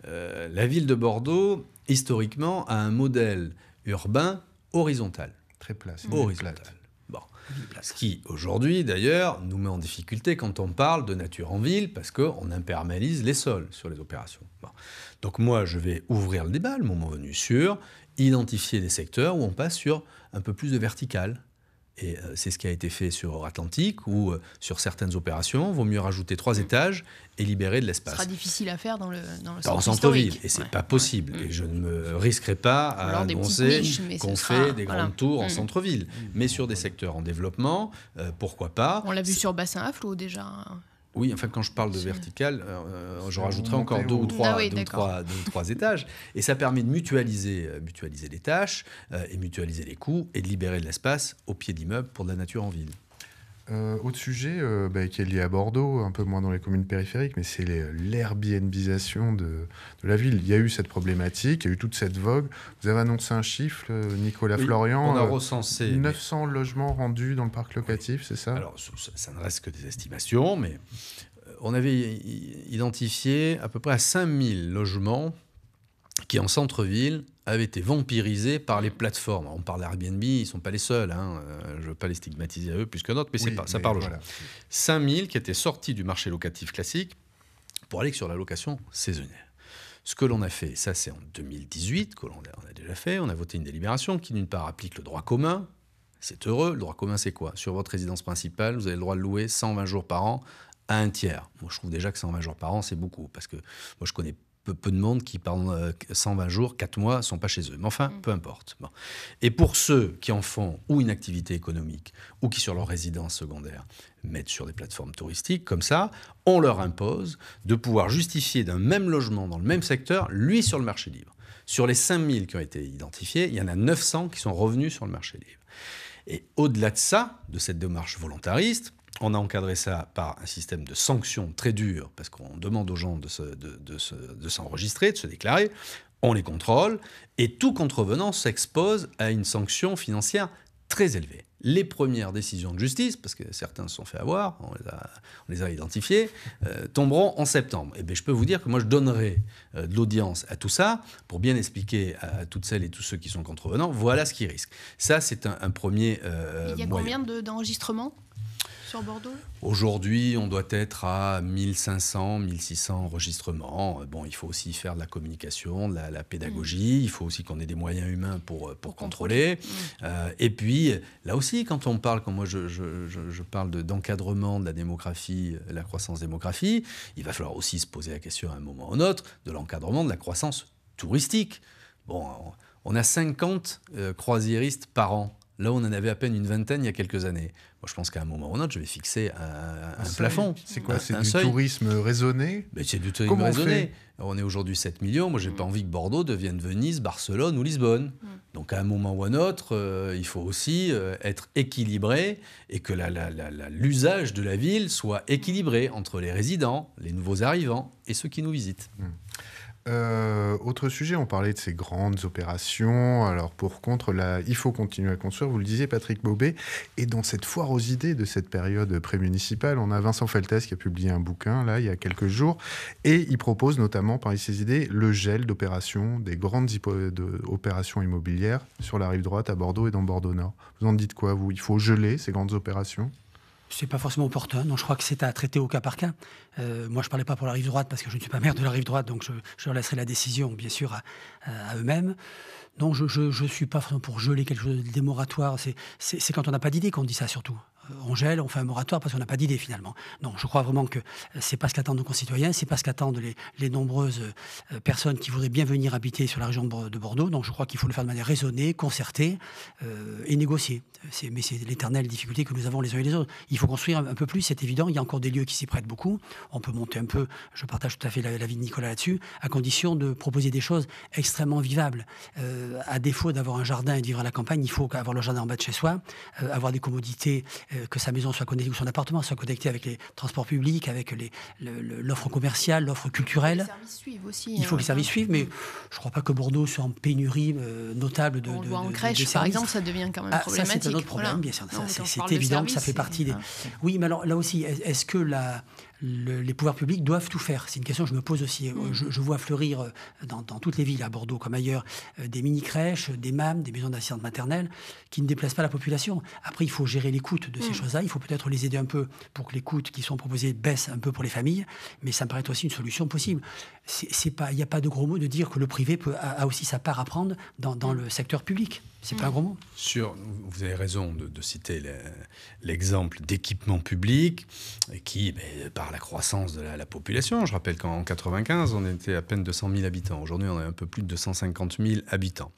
la ville de Bordeaux, historiquement, a un modèle urbain horizontal. Très plat. Horizontale. Bon. Ce qui, aujourd'hui, d'ailleurs, nous met en difficulté quand on parle de nature en ville, parce qu'on impermalise les sols sur les opérations. Bon. Donc moi, je vais ouvrir le débat, le moment venu, sur identifier des secteurs où on passe sur un peu plus de vertical, et euh, c'est ce qui a été fait sur Atlantique ou euh, sur certaines opérations. Vaut mieux rajouter trois mm. étages et libérer de l'espace. Ce sera difficile à faire dans le, dans le bah, centre, centre-ville. Et c'est n'est pas possible. Et je ne me risquerai pas à Alors annoncer qu'on fait des grandes tours en mm. centre-ville. Mm. Mais sur des secteurs en développement, euh, pourquoi pas On l'a vu sur Bassin à flot déjà. Hein. Oui, enfin, quand je parle de vertical, euh, euh, je rajouterai encore deux ou, trois, ah trois, étages. Et ça permet de mutualiser, euh, les tâches et mutualiser les coûts et de libérer de l'espace au pied d'immeuble pour de la nature en ville. Euh, autre sujet euh, bah, qui est lié à Bordeaux, un peu moins dans les communes périphériques, mais c'est l'airbnbisation de, la ville. Il y a eu cette problématique, il y a eu toute cette vogue. Vous avez annoncé un chiffre, euh, Nicolas Florian. On a recensé. 900 logements rendus dans le parc locatif, c'est ça Alors, ça, ça, ne reste que des estimations, mais on avait identifié à peu près à 5000 logements qui en centre-ville avaient été vampirisés par les plateformes. On parle d'Airbnb, ils ne sont pas les seuls, hein. euh, je ne veux pas les stigmatiser à eux plus que d'autres, mais, c'est pas, ça parle aux gens. 5000 qui étaient sortis du marché locatif classique pour aller sur la location saisonnière. Ce que l'on a fait, ça c'est en 2018, que l'on a, déjà fait, on a voté une délibération qui d'une part applique le droit commun, c'est heureux, le droit commun c'est quoi Sur votre résidence principale, vous avez le droit de louer 120 jours par an à un tiers. Moi je trouve déjà que 120 jours par an c'est beaucoup, parce que moi je connais pas peu, de monde qui, pendant 120 euh, jours, 4 mois, sont pas chez eux. Mais enfin, mm. peu importe. Et pour ceux qui en font ou une activité économique, ou qui, sur leur résidence secondaire, mettent sur des plateformes touristiques, comme ça, on leur impose de pouvoir justifier d'un même logement dans le même secteur, lui sur le marché libre. Sur les 5000 qui ont été identifiés, il y en a 900 qui sont revenus sur le marché libre. Et au-delà de ça, de cette démarche volontariste, on a encadré ça par un système de sanctions très dur, parce qu'on demande aux gens de, s'enregistrer, de se déclarer. On les contrôle, et tout contrevenant s'expose à une sanction financière très élevée. Les premières décisions de justice, parce que certains se sont fait avoir, on les a, on identifiés, euh, tomberont en septembre. Et eh je peux vous dire que moi, je donnerai euh, de l'audience à tout ça pour bien expliquer à toutes celles et tous ceux qui sont contrevenants, voilà ce qui risque. Ça, c'est un, premier. moyen. Euh, il y a combien d'enregistrements sur Bordeaux Aujourd'hui, on doit être à 1500, 1600 enregistrements. Bon, il faut aussi faire de la communication, de la, pédagogie. Mm. Il faut aussi qu'on ait des moyens humains pour, euh, pour, contrôler. Euh, et puis, là aussi, quand on parle, quand moi je, je, je, parle d'encadrement de, la démographie, euh, la croissance démographique, il va falloir aussi se poser la question à un moment ou à un autre de l'encadrement de la croissance touristique. Bon, on a 50 croisiéristes par an. Là, on en avait à peine une vingtaine il y a quelques années. Moi, je pense qu'à un moment ou un autre, je vais fixer un, plafond. C'est quoi ben, C'est du, tourisme raisonné C'est du tourisme raisonné. On, est aujourd'hui 7 millions. Moi, j'ai pas mm. envie que Bordeaux devienne Venise, Barcelone ou Lisbonne. Mm. Donc, à un moment ou un autre, euh, il faut aussi euh, être équilibré et que l'usage de la ville soit équilibré entre les résidents, les nouveaux arrivants et ceux qui nous visitent. Mm. Euh, autre sujet, on parlait de ces grandes opérations. Alors, pour contre, il faut continuer à construire. Vous le disiez, Patrick Bobet. Et dans cette foire aux idées de cette période pré-municipale. on a Vincent Feltès qui a publié un bouquin, là, il y a quelques jours. Et il propose notamment, parmi ses idées, le gel d'opérations, des grandes opérations immobilières sur la rive droite à Bordeaux et dans Bordeaux-Nord. Vous en dites quoi, vous Il faut geler ces grandes opérations c'est pas forcément opportun. Non, je crois que c'est à traiter au cas par cas. Euh, moi, je parlais pas pour la rive droite parce que je ne suis pas maire de la rive droite, donc je, laisserai la décision, bien sûr, à, eux-mêmes. Non, je ne suis pas pour geler quelque chose de démoratoire. C'est quand on n'a pas d'idée qu'on dit ça, surtout on gèle, on fait un moratoire parce qu'on n'a pas d'idée finalement. Non, je crois vraiment que c'est pas ce qu'attendent nos concitoyens, c'est pas ce qu'attendent les, les, nombreuses euh, personnes qui voudraient bien venir habiter sur la région de Bordeaux. Donc je crois qu'il faut le faire de manière raisonnée, concertée euh, et négociée. Mais c'est l'éternelle difficulté que nous avons les uns et les autres. Il faut construire un peu plus, c'est évident. Il y a encore des lieux qui s'y prêtent beaucoup. On peut monter un peu, je partage tout à fait l'avis de Nicolas là-dessus, à condition de proposer des choses extrêmement vivables. Euh, à défaut d'avoir un jardin et de vivre à la campagne, il faut avoir le jardin en bas de chez soi, avoir des commodités euh, que sa maison soit connectée ou son appartement soit connecté avec les transports publics, avec l'offre commerciale, l'offre culturelle. Il faut que les services suivent aussi. Hein. mais je ne crois pas que Bordeaux soit en pénurie euh, notable de. On de, en crèche, par exemple, ça devient quand même problématique. Ah, ça, c'est un autre problème, bien sûr. C'est évident que ça fait partie des. Oui, mais alors là aussi, est-ce que la les pouvoirs publics doivent tout faire. C'est une question que je me pose aussi. Euh, mm. Je, vois fleurir euh, dans, toutes les villes, à Bordeaux comme ailleurs, euh, des mini-crèches, des MAM, des maisons d'assistance maternelle qui ne déplacent pas la population. Après, il faut gérer les coûts de ces mm. choses-là. Il faut peut-être les aider un peu pour que les coûts qui sont proposés baissent un peu pour les familles, mais ça me paraît aussi une solution possible c'est pas, il n'y a pas de gros mot de dire que le privé peut, a, aussi sa part à prendre dans, mm. le secteur public. C'est n'est mm. pas un gros mot. Sur, vous avez raison de, citer l'exemple d'équipement public qui, par la croissance de la, population, je rappelle qu'en 95, on était à peine 200 000 habitants. Aujourd'hui, on est un peu plus de 250 000 habitants.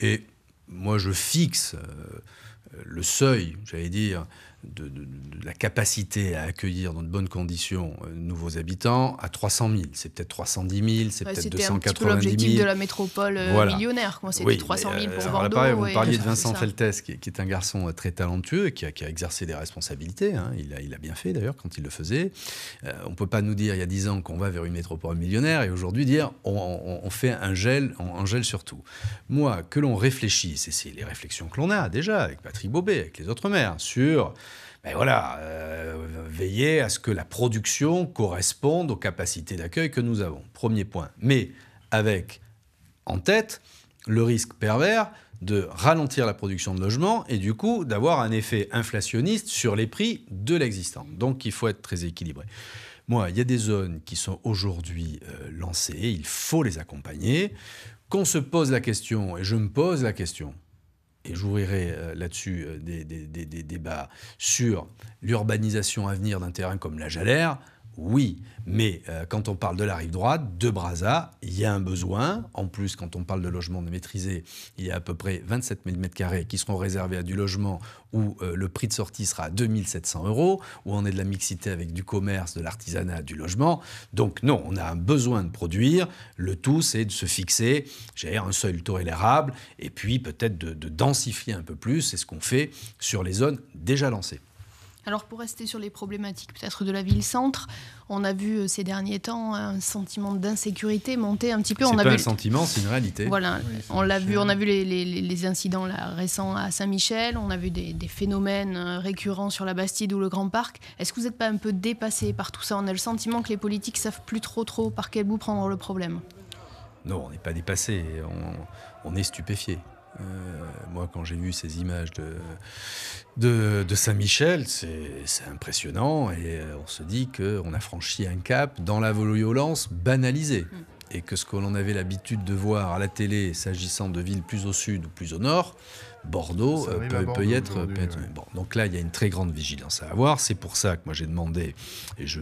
Et moi, je fixe euh, le seuil, j'allais dire, de, la capacité à accueillir dans de bonnes conditions euh, nouveaux habitants à 300 000. C'est peut-être 310 000, c'est peut-être 290 000. C'était un l'objectif de la métropole euh, millionnaire. C'était 300 000 pour euh, Bordeaux. vous parliez de Vincent Feltes, qui, est un garçon euh, très talentueux, qui a, qui a exercé des responsabilités. Hein. Il, a, il, a, bien fait d'ailleurs quand il le faisait. on ne peut pas nous dire il y a 10 ans qu'on va vers une métropole millionnaire et aujourd'hui dire on, fait un gel, on, un gel sur tout. Moi, que l'on réfléchisse, et c'est les réflexions que l'on a déjà avec Patrick Bobet, avec les autres maires, sur ben voilà, euh, veiller à ce que la production corresponde aux capacités d'accueil que nous avons. Premier point. Mais avec en tête le risque pervers de ralentir la production de logements et du coup d'avoir un effet inflationniste sur les prix de l'existant. Donc il faut être très équilibré. Moi, il y a des zones qui sont aujourd'hui euh, lancées, il faut les accompagner. Qu'on se pose la question, et je me pose la question, et j'ouvrirai euh, là-dessus euh, des, débats sur l'urbanisation à venir d'un terrain comme la Jalère, oui. Mais euh, quand on parle de la rive droite, de Brazza, il y a un besoin. En plus, quand on parle de logement maîtriser il y a à peu près 27 000 m qui seront réservés à du logement où euh, le prix de sortie sera à 2700 euros, où on est de la mixité avec du commerce, de l'artisanat, du logement. Donc non, on a un besoin de produire. Le tout, c'est de se fixer, j'ai un seuil tolérable, et puis peut-être de densifier un peu plus. C'est ce qu'on fait sur les zones déjà lancées. Alors pour rester sur les problématiques peut-être de la ville-centre, on a vu euh, ces derniers temps un sentiment d'insécurité monter un petit peu. C'est pas sentiment, c'est une réalité. Voilà, on l'a vu, on a vu les, incidents récents à Saint-Michel, on a vu des, phénomènes euh, récurrents sur la Bastide ou le Grand Parc. Est-ce que vous n'êtes pas un peu dépassé par tout ça On a le sentiment que les politiques savent plus trop trop par quel bout prendre le problème. Non, on n'est pas dépassé, on est stupéfié. Euh, moi, quand j'ai vu ces images de, de, de Saint-Michel, c'est impressionnant et euh, on se dit qu'on a franchi un cap dans la violence banalisée. Mm. Et que ce que l'on avait l'habitude de voir à la télé, s'agissant de villes plus au sud ou plus au nord, euh, Bordeaux peut, y être. donc là, il y a une très grande vigilance à avoir. C'est pour ça que moi j'ai demandé, et je,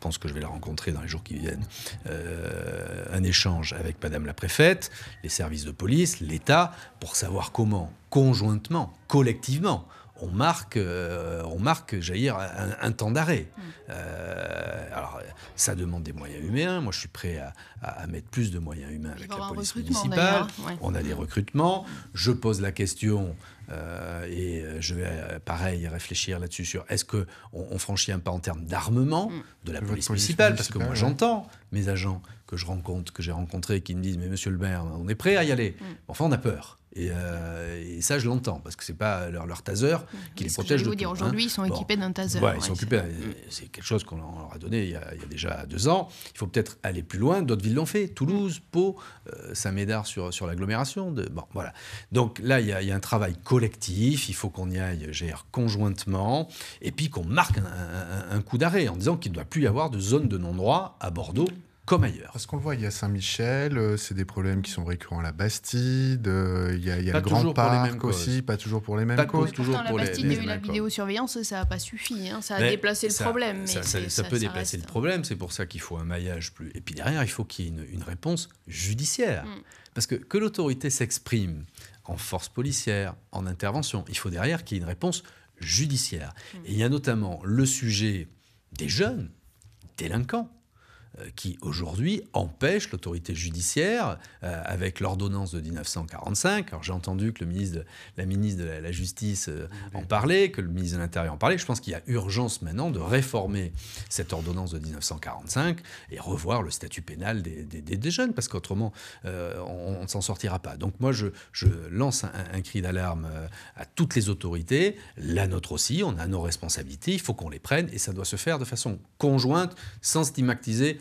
pense que je vais la rencontrer dans les jours qui viennent, euh, un échange avec Madame la préfète, les services de police, l'État, pour savoir comment, conjointement, collectivement, on marque, euh, on marque, j'allais un, temps d'arrêt. Euh, alors, ça demande des moyens humains. Moi, je suis prêt à, mettre plus de moyens humains avec la police municipale. Hein, on a des recrutements. Je pose la question. Euh, et je vais pareil réfléchir là-dessus sur est-ce que on, franchit un pas en termes d'armement mm. de la police, municipale parce que moi j'entends mes agents que je rencontre que j'ai rencontrés qui me disent mais Monsieur le maire on est prêt à y aller mm. enfin on a peur euh, et, ça, je l'entends, parce que c'est pas leur, leur taser qui les protège voulais vous dire hein. Aujourd'hui, ils sont équipés d'un taser. Ouais, ils sont équipés, C'est quelque chose qu'on leur a donné il y a, déjà deux ans. Il faut peut-être aller plus loin. D'autres villes l'ont fait. Toulouse, mm. Pau, euh, Saint-Médard sur, l'agglomération. De... Bon, voilà. Donc là, il y, a, un travail collectif. Il faut qu'on y aille, gère conjointement, et puis qu'on marque un, un coup d'arrêt en disant qu'il ne doit plus y avoir de zone de non-droit à Bordeaux comme ailleurs. Parce qu'on le voit, il y a Saint-Michel, euh, c'est des problèmes qui sont récurrents à la Bastide, euh, il y a, il y a le Grand Parc aussi, pas toujours pour les mêmes causes. toujours la Bastide, les, il y a eu la vidéosurveillance, ça n'a pas suffi, hein, ça a déplacé le problème. ça, peut déplacer le problème, c'est pour ça qu'il faut un maillage plus... Et puis derrière, il faut qu'il y ait une, réponse judiciaire. Mm. Parce que que l'autorité s'exprime en force policière, en intervention, il faut derrière qu'il y ait une réponse judiciaire. Mm. Et il y a notamment le sujet des jeunes délinquants euh, qui aujourd'hui empêche l'autorité judiciaire, euh, avec l'ordonnance de 1945. j'ai entendu que la ministre de la, Justice euh, en parlait, que le ministre de l'Intérieur en parlait. Je pense qu'il y a urgence maintenant de réformer cette ordonnance de 1945 et revoir le statut pénal des, jeunes, parce qu'autrement, on ne s'en sortira pas. Donc moi, je, lance un, un cri d'alarme à toutes les autorités, la nôtre aussi, on a nos responsabilités, il faut qu'on les prenne, et ça doit se faire de façon conjointe, sans stigmatiser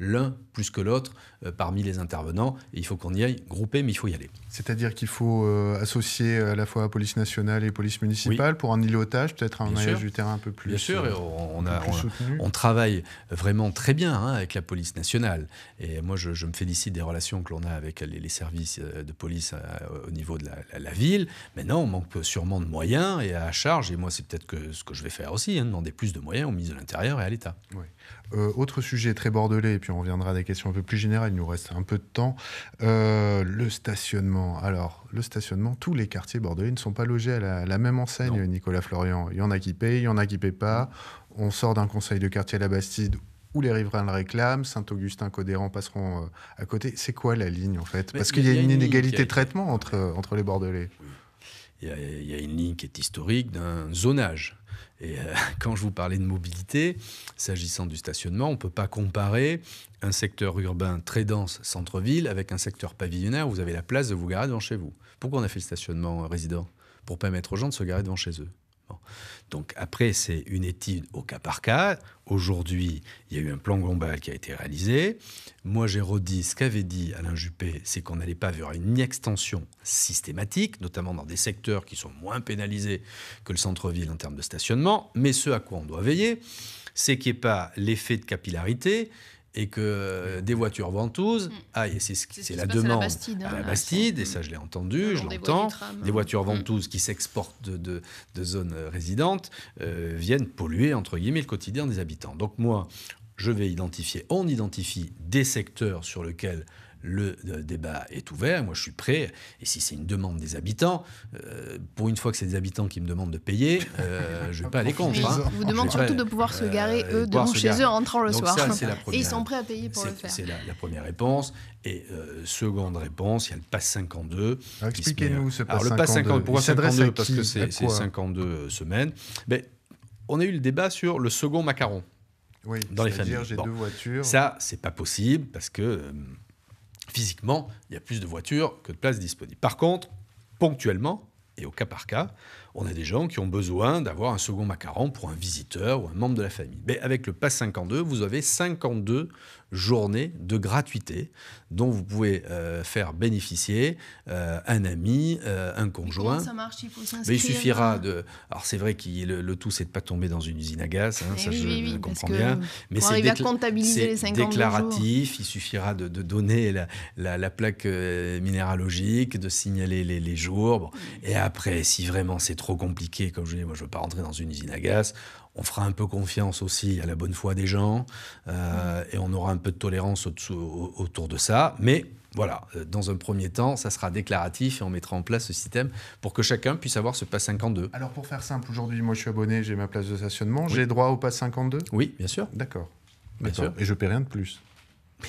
l'un plus que l'autre euh, parmi les intervenants. il faut qu'on y aille groupé, mais il faut y aller. C'est-à-dire qu'il faut euh, associer euh, à la fois police nationale et police municipale pour un îlotage, peut-être un maillage du terrain un peu plus. Bien sûr, et on, on, travaille vraiment très bien hein, avec la police nationale. Et moi, je, me félicite des relations que l'on a avec les, services de police au niveau de la, ville, mais non, on manque sûrement de moyens et à charge. Et moi, c'est peut-être que ce que je vais faire aussi, hein, demander plus de moyens au ministres de l'Intérieur et à l'État. autre sujet très bordelais, et puis on reviendra à des questions un peu plus générales. Il nous reste un peu de temps. Euh, le stationnement. Alors, le stationnement, tous les quartiers bordelais ne sont pas logés à la, même enseigne, Nicolas Florian. Il y en a qui payent, il y en a qui ne payent pas. On sort d'un conseil de quartier à la Bastide où les riverains le réclament, Saint-Augustin, Codéran passeront euh, à côté. C'est quoi la ligne en fait Parce qu'il y, a une inégalité de traitement entre, entre les Bordelais. Il y, a, il y, a une ligne qui est historique d'un zonage. Et euh, *laughs* quand je vous parlais de mobilité, s'agissant du stationnement, on ne peut pas comparer un secteur urbain très dense, centre-ville, avec un secteur pavillonnaire où vous avez la place de vous garer devant chez vous. Pourquoi on a fait le stationnement euh, résident Pour permettre aux gens de se garer devant chez eux. Donc après, c'est une étude au cas par cas. Aujourd'hui, il y a eu un plan global qui a été réalisé. Moi, j'ai redit ce qu'avait dit Alain Juppé, c'est qu'on n'allait pas vers une extension systématique, notamment dans des secteurs qui sont moins pénalisés que le centre-ville en termes de stationnement. Mais ce à quoi on doit veiller, c'est qu'il n'y ait pas l'effet de capillarité et que euh, des voitures ventouses mm. c'est la demande à la hein, Bastide, et ça je l'ai mm. entendu, je l'entends, des, voitures mm. ventouses qui s'exportent de, zones euh, résidentes euh, viennent polluer entre guillemets le quotidien des habitants. Donc moi, je vais identifier, on identifie des secteurs sur lesquels le euh, débat est ouvert, moi je suis prêt, et si c'est une demande des habitants, euh, pour une fois que c'est des habitants qui me demandent de payer, euh, je ne vais *laughs* pas aller contre. Hein. Vous demande surtout de pouvoir se garer, eux, devant chez eux en rentrant le soir. et ils sont prêts à payer pour le faire. C'est la, première réponse. Et seconde réponse, il y a le pass 52. Expliquez-nous ce pass 52. Le pas 52, pourquoi 52 Parce que c'est 52 semaines. on a eu le débat sur le second macaron. Oui, dans les familles. Dire, deux voitures. Ça, c'est pas possible parce que physiquement, il y a plus de voitures que de places disponibles. Par contre, ponctuellement, et au cas par cas, on a des gens qui ont besoin d'avoir un second macaron pour un visiteur ou un membre de la famille. Mais avec le pass 52, vous avez 52 journée de gratuité dont vous pouvez euh, faire bénéficier euh, un ami, euh, un conjoint. ça marche Il faut suffira de. Alors c'est vrai que le, tout, c'est de pas tomber dans une usine à gaz. Hein, eh ça, je, comprends bien. Mais c'est déclaratif. Il suffira de, donner la, plaque minéralogique, de signaler les, jours. Et après, si vraiment c'est trop compliqué, comme je dis, moi, je veux pas rentrer dans une usine à gaz on fera un peu confiance aussi à la bonne foi des gens et on aura un peu de tolérance autour de ça, mais voilà, euh, dans un premier temps, ça sera déclaratif et on mettra en place ce système pour que chacun puisse avoir ce pass 52. Alors pour faire simple, aujourd'hui, moi je suis abonné, j'ai ma place de stationnement, j'ai droit au pass 52 Oui, bien sûr. D'accord. Bien sûr. Et je paie rien de plus.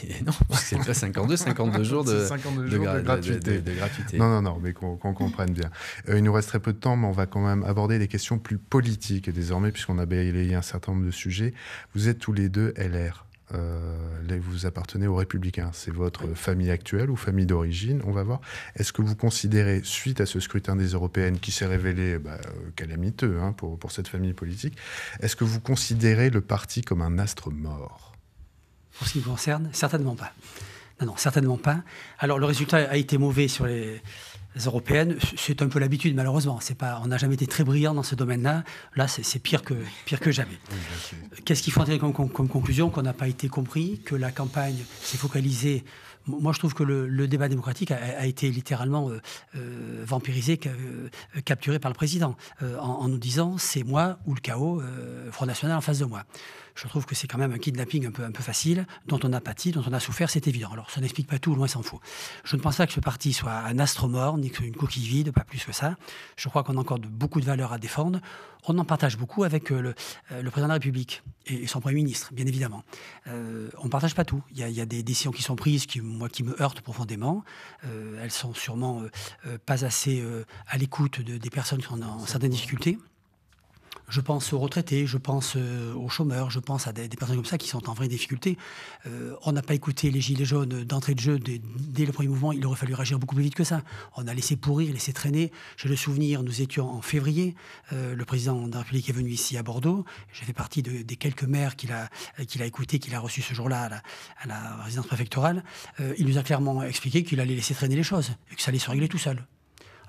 Mais non, c'est pas 52, 52 jours de, 52 jours de, gratuité. Non, non, non, mais qu'on comprenne bien. Euh, il nous reste très peu de temps, mais on va quand même aborder des questions plus politiques désormais, puisqu'on a balayé un certain nombre de sujets. Vous êtes tous les deux LR. Euh, vous appartenez aux républicains. C'est votre famille actuelle ou famille d'origine. On va voir. Est-ce que vous considérez, suite à ce scrutin des européennes qui s'est révélé euh, bah, euh, calamiteux hein, pour, pour cette famille politique, est-ce que vous considérez le parti comme un astre mort Pour ce qui me concerne, certainement pas. Non, non, certainement pas. Alors, le résultat a été mauvais sur les européennes, c'est un peu l'habitude malheureusement. C'est pas, on n'a jamais été très brillant dans ce domaine-là. Là, c'est pire que, pire que jamais. Qu'est-ce qu'il faut en tirer comme, conclusion Qu'on n'a pas été compris, que la campagne s'est focalisée moi, je trouve que le, débat démocratique a, été littéralement euh, euh, vampirisé, euh, capturé par le président, en, en, nous disant c'est moi ou le chaos, Front National en face de moi je trouve que c'est quand même un kidnapping un peu, un peu facile, dont on a pâti, dont on a souffert, c'est évident. Alors, ça n'explique pas tout, loin s'en faut. Je ne pense pas que ce parti soit un astre mort, ni une coquille vide, pas plus que ça. Je crois qu'on a encore beaucoup de valeurs à défendre. On en partage beaucoup avec euh, euh, le, président de la République et, son Premier ministre, bien évidemment. Euh, on ne partage pas tout. Il y, a, des décisions qui sont prises, qui, moi, qui me heurtent profondément. Elles elles sont sûrement pas assez à l'écoute des personnes qui sont en certaines difficultés. Je pense aux retraités, je pense euh, aux chômeurs, je pense à des, personnes comme ça qui sont en vraie difficulté. Euh, on n'a pas écouté les Gilets jaunes d'entrée de jeu dès, le premier mouvement. Il aurait fallu réagir beaucoup plus vite que ça. On a laissé pourrir, laissé traîner. J'ai le souvenir, nous étions en février. Euh, le président de la République est venu ici à Bordeaux. J'ai fait partie des quelques maires qu'il a, qu'il a écoutés, qu'il a reçus ce jour-là à la, résidence préfectorale. il nous a clairement expliqué qu'il allait laisser traîner les choses et que ça allait se régler tout seul.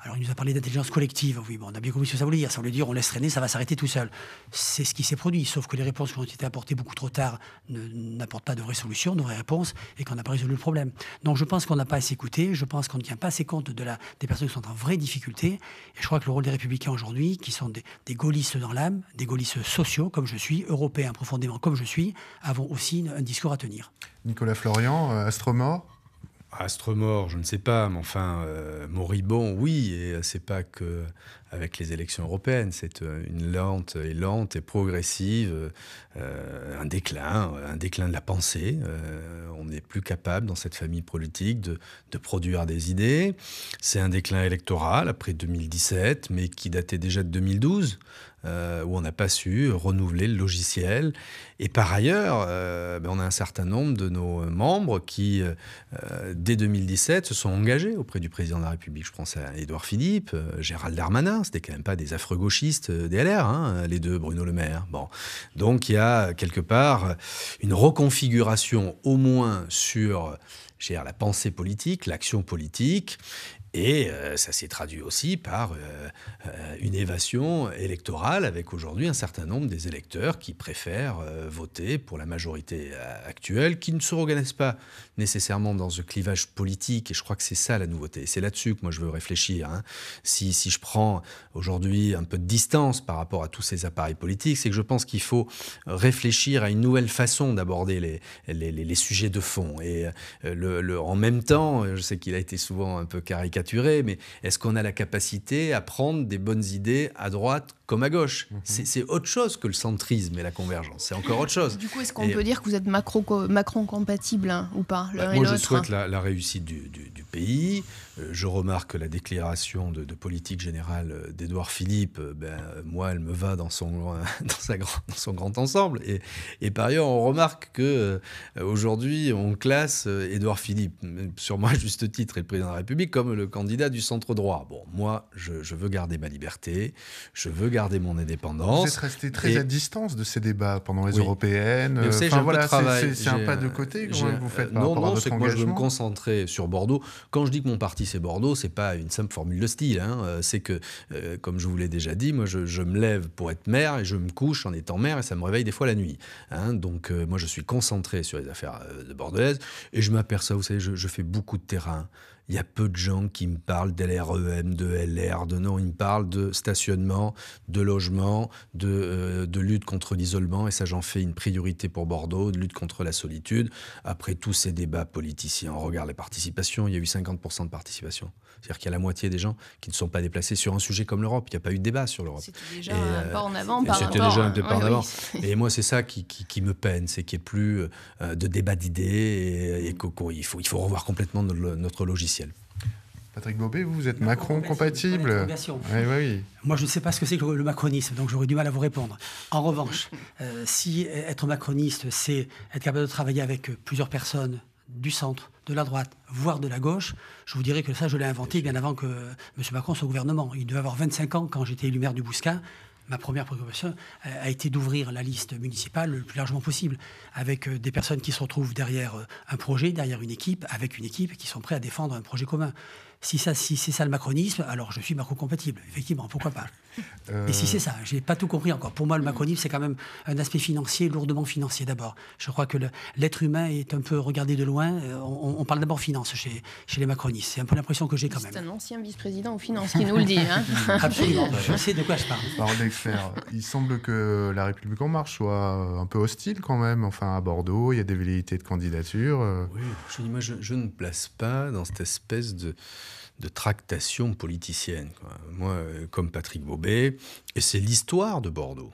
Alors, il nous a parlé d'intelligence collective. Oui, bon, on a bien compris ce que ça voulait dire. Ça voulait dire on laisse traîner, ça va s'arrêter tout seul. C'est ce qui s'est produit, sauf que les réponses qui ont été apportées beaucoup trop tard n'apportent pas de vraies solutions, de vraies réponses, et qu'on n'a pas résolu le problème. Donc, je pense qu'on n'a pas assez écouté. Je pense qu'on ne tient pas assez compte de la, des personnes qui sont en vraie difficulté. Et je crois que le rôle des républicains aujourd'hui, qui sont des, des gaullistes dans l'âme, des gaullistes sociaux, comme je suis, européens profondément comme je suis, avons aussi un discours à tenir. Nicolas Florian, euh, Astromore Astremort, je ne sais pas, mais enfin, euh, moribond, oui, et euh, c'est pas que avec les élections européennes, c'est euh, une lente et lente et progressive, un déclin, un déclin de la pensée. on n'est plus capable dans cette famille politique de produire des idées. C'est un déclin électoral après 2017, mais qui datait déjà de 2012. Euh, où on n'a pas su renouveler le logiciel. Et par ailleurs, euh, ben, on a un certain nombre de nos membres qui, euh, dès 2017, se sont engagés auprès du président de la République. Je pense à Édouard Philippe, Gérald Darmanin, c'était quand même pas des affreux gauchistes des LR, hein, les deux, Bruno Le Maire. Bon. Donc il y a quelque part une reconfiguration au moins sur la pensée politique, l'action politique, et euh, ça s'est traduit aussi par euh, euh, une évasion électorale avec aujourd'hui un certain nombre des électeurs qui préfèrent voter pour la majorité actuelle, qui ne se reconnaissent pas nécessairement dans ce clivage politique. Et je crois que c'est ça la nouveauté. C'est là-dessus que moi je veux réfléchir. Hein. Si, si je prends aujourd'hui un peu de distance par rapport à tous ces appareils politiques, c'est que je pense qu'il faut réfléchir à une nouvelle façon d'aborder les, les, les, sujets de fond. Et le, en même temps, je sais qu'il a été souvent un peu caricaturé mais est-ce qu'on a la capacité à prendre des bonnes idées à droite comme à gauche. Mhm. C'est autre chose que le centrisme et la convergence. C'est encore autre chose. Du coup, est-ce qu'on peut dire que vous êtes Macron, compatible hein, ou pas bah, Moi, je souhaite la, réussite du, pays. Euh, je remarque la déclaration de, politique générale euh, d'Édouard Philippe. Euh, ben, moi, elle me va dans son, *laughs* dans sa grand, son grand ensemble. Et, par ailleurs, on remarque que aujourd'hui, on classe Édouard Philippe, sûrement à juste titre, et le président de la République, comme le candidat du centre droit. Bon, moi, je veux garder ma liberté. Je veux garder mon indépendance. Vous êtes resté très à distance de ces débats pendant les européennes. c'est un pas de euh, côté que vous faites. non, non, c'est que moi je veux me concentrer sur Bordeaux. Quand je dis que mon parti c'est Bordeaux, c'est pas une simple formule de style. Hein. Euh, c'est que, euh, comme je vous l'ai déjà dit, moi je, me lève pour être maire et je me couche en étant maire et ça me réveille des fois la nuit. Hein. Donc moi je suis concentré sur les affaires de bordelaise et je m'aperçois, vous savez, je, je fais beaucoup de terrain il y a peu de gens qui me parlent d'LREM, de LR, de non, ils me parlent de stationnement, de logement, euh, de, lutte contre l'isolement, et ça j'en fais une priorité pour Bordeaux, de lutte contre la solitude. Après tous ces débats politiciens, on regarde les participations. il y a eu 50% de participation. C'est-à-dire qu'il y a la moitié des gens qui ne sont pas déplacés sur un sujet comme l'Europe. Il n'y a pas eu de débat sur l'Europe. C'était déjà et, un euh, pas en avant, par C'était déjà un peu en avant. *laughs* Et moi, c'est ça qui, me peine, c'est qu'il n'y ait plus euh, de débat d'idées et, qu'il faut, il faut revoir complètement notre logiciel. Patrick Bobé, vous, êtes Macron, compatible. Moi, je ne sais pas ce que c'est que le macronisme, donc j'aurais du mal à vous répondre. En revanche, euh, si être macroniste, c'est être capable de travailler avec plusieurs personnes du centre, de la droite, voire de la gauche, je vous dirais que ça, je l'ai inventé bien avant que M. Macron soit au gouvernement. Il devait avoir 25 ans quand j'étais élu maire du Bousquin. Ma première préoccupation euh, a été d'ouvrir la liste municipale le plus largement possible, avec euh, des personnes qui se retrouvent derrière un projet, derrière une équipe, avec une équipe qui sont prêts à défendre un projet commun si, ça, si c'est ça le macronisme, alors je suis macro-compatible, effectivement, pourquoi pas euh, Et si c'est ça, j'ai pas tout compris encore. Pour moi, le macronisme, c'est quand même un aspect financier, lourdement financier d'abord. Je crois que l'être humain est un peu regardé de loin. Euh, on, parle d'abord finance chez, chez les macronistes. C'est un peu l'impression que j'ai quand même. C'est un ancien vice-président aux finances qui nous le dit. Hein. *laughs* Absolument, je sais de quoi je parle. Euh, il semble que La République En Marche soit un peu hostile quand même. Enfin, à Bordeaux, il y a des velléités de candidature. Oui, je, moi, je ne place pas dans cette espèce de de tractation politicienne. Moi, euh, comme Patrick Bobet, et c'est l'histoire de Bordeaux.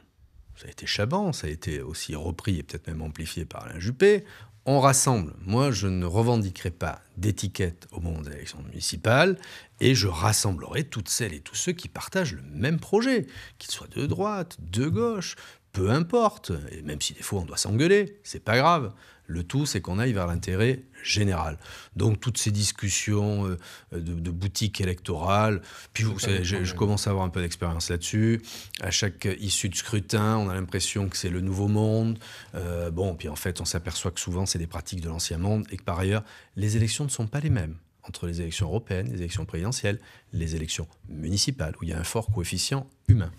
Ça a été Chaban, ça a été aussi repris et peut-être même amplifié par Alain Juppé. On rassemble. Moi, je ne revendiquerai pas d'étiquette au moment des élections municipales et je rassemblerai toutes celles et tous ceux qui partagent le même projet, qu'ils soient de droite, de gauche, peu importe. Et même si des fois on doit s'engueuler, c'est pas grave. Le tout, c'est qu'on aille vers l'intérêt général. Donc toutes ces discussions euh, de, boutiques électorales, puis je, commence à avoir un peu d'expérience là-dessus. À chaque issue de scrutin, on a l'impression que c'est le nouveau monde. Euh, bon, puis en fait, on s'aperçoit que souvent, c'est des pratiques de l'ancien monde et que par ailleurs, les élections ne sont pas les mêmes entre les élections européennes, les élections présidentielles, les élections municipales, où il y a un fort coefficient humain.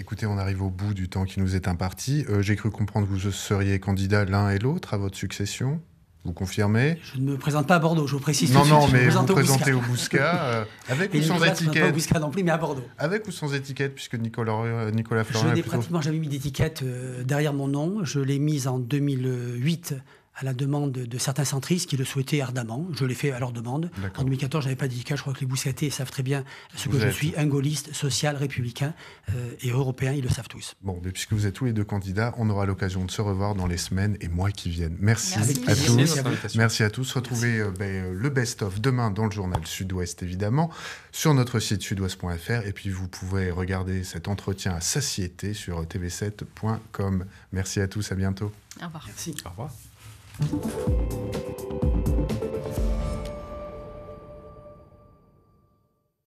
Écoutez, on arrive au bout du temps qui nous est imparti. Euh, j'ai cru comprendre que vous seriez candidat l'un et l'autre à votre succession. Vous confirmez Je ne me présente pas à Bordeaux, je vous précise. Non, non, mais vous présentez au Bousca, euh, avec *laughs* ou sans étiquette. Pas Bousca non plus, mais à Bordeaux. Avec ou sans étiquette, puisque Nicolas, euh, Nicolas Je n'ai pratiquement jamais mis d'étiquette derrière mon nom. Je l'ai mise en 2008 à la demande de certains centristes qui le souhaitaient ardemment. Je l'ai fait à leur demande. En 2014, j'avais pas dit Je crois que les bousquetés savent très bien ce que je suis, un gaulliste, social, républicain euh, et européen. Ils le savent tous. Bon, mais puisque vous êtes tous les deux candidats, on aura l'occasion de se revoir dans les semaines et mois qui viennent. Merci, à tous. Merci à, tous. Retrouvez euh, ben, euh, le best-of demain dans le journal Sud-Ouest, évidemment, sur notre site sud-ouest.fr Et puis, vous pouvez regarder cet entretien à satiété sur tv7.com. Merci à tous. À bientôt. Au revoir. Merci. Au revoir. フフフフ。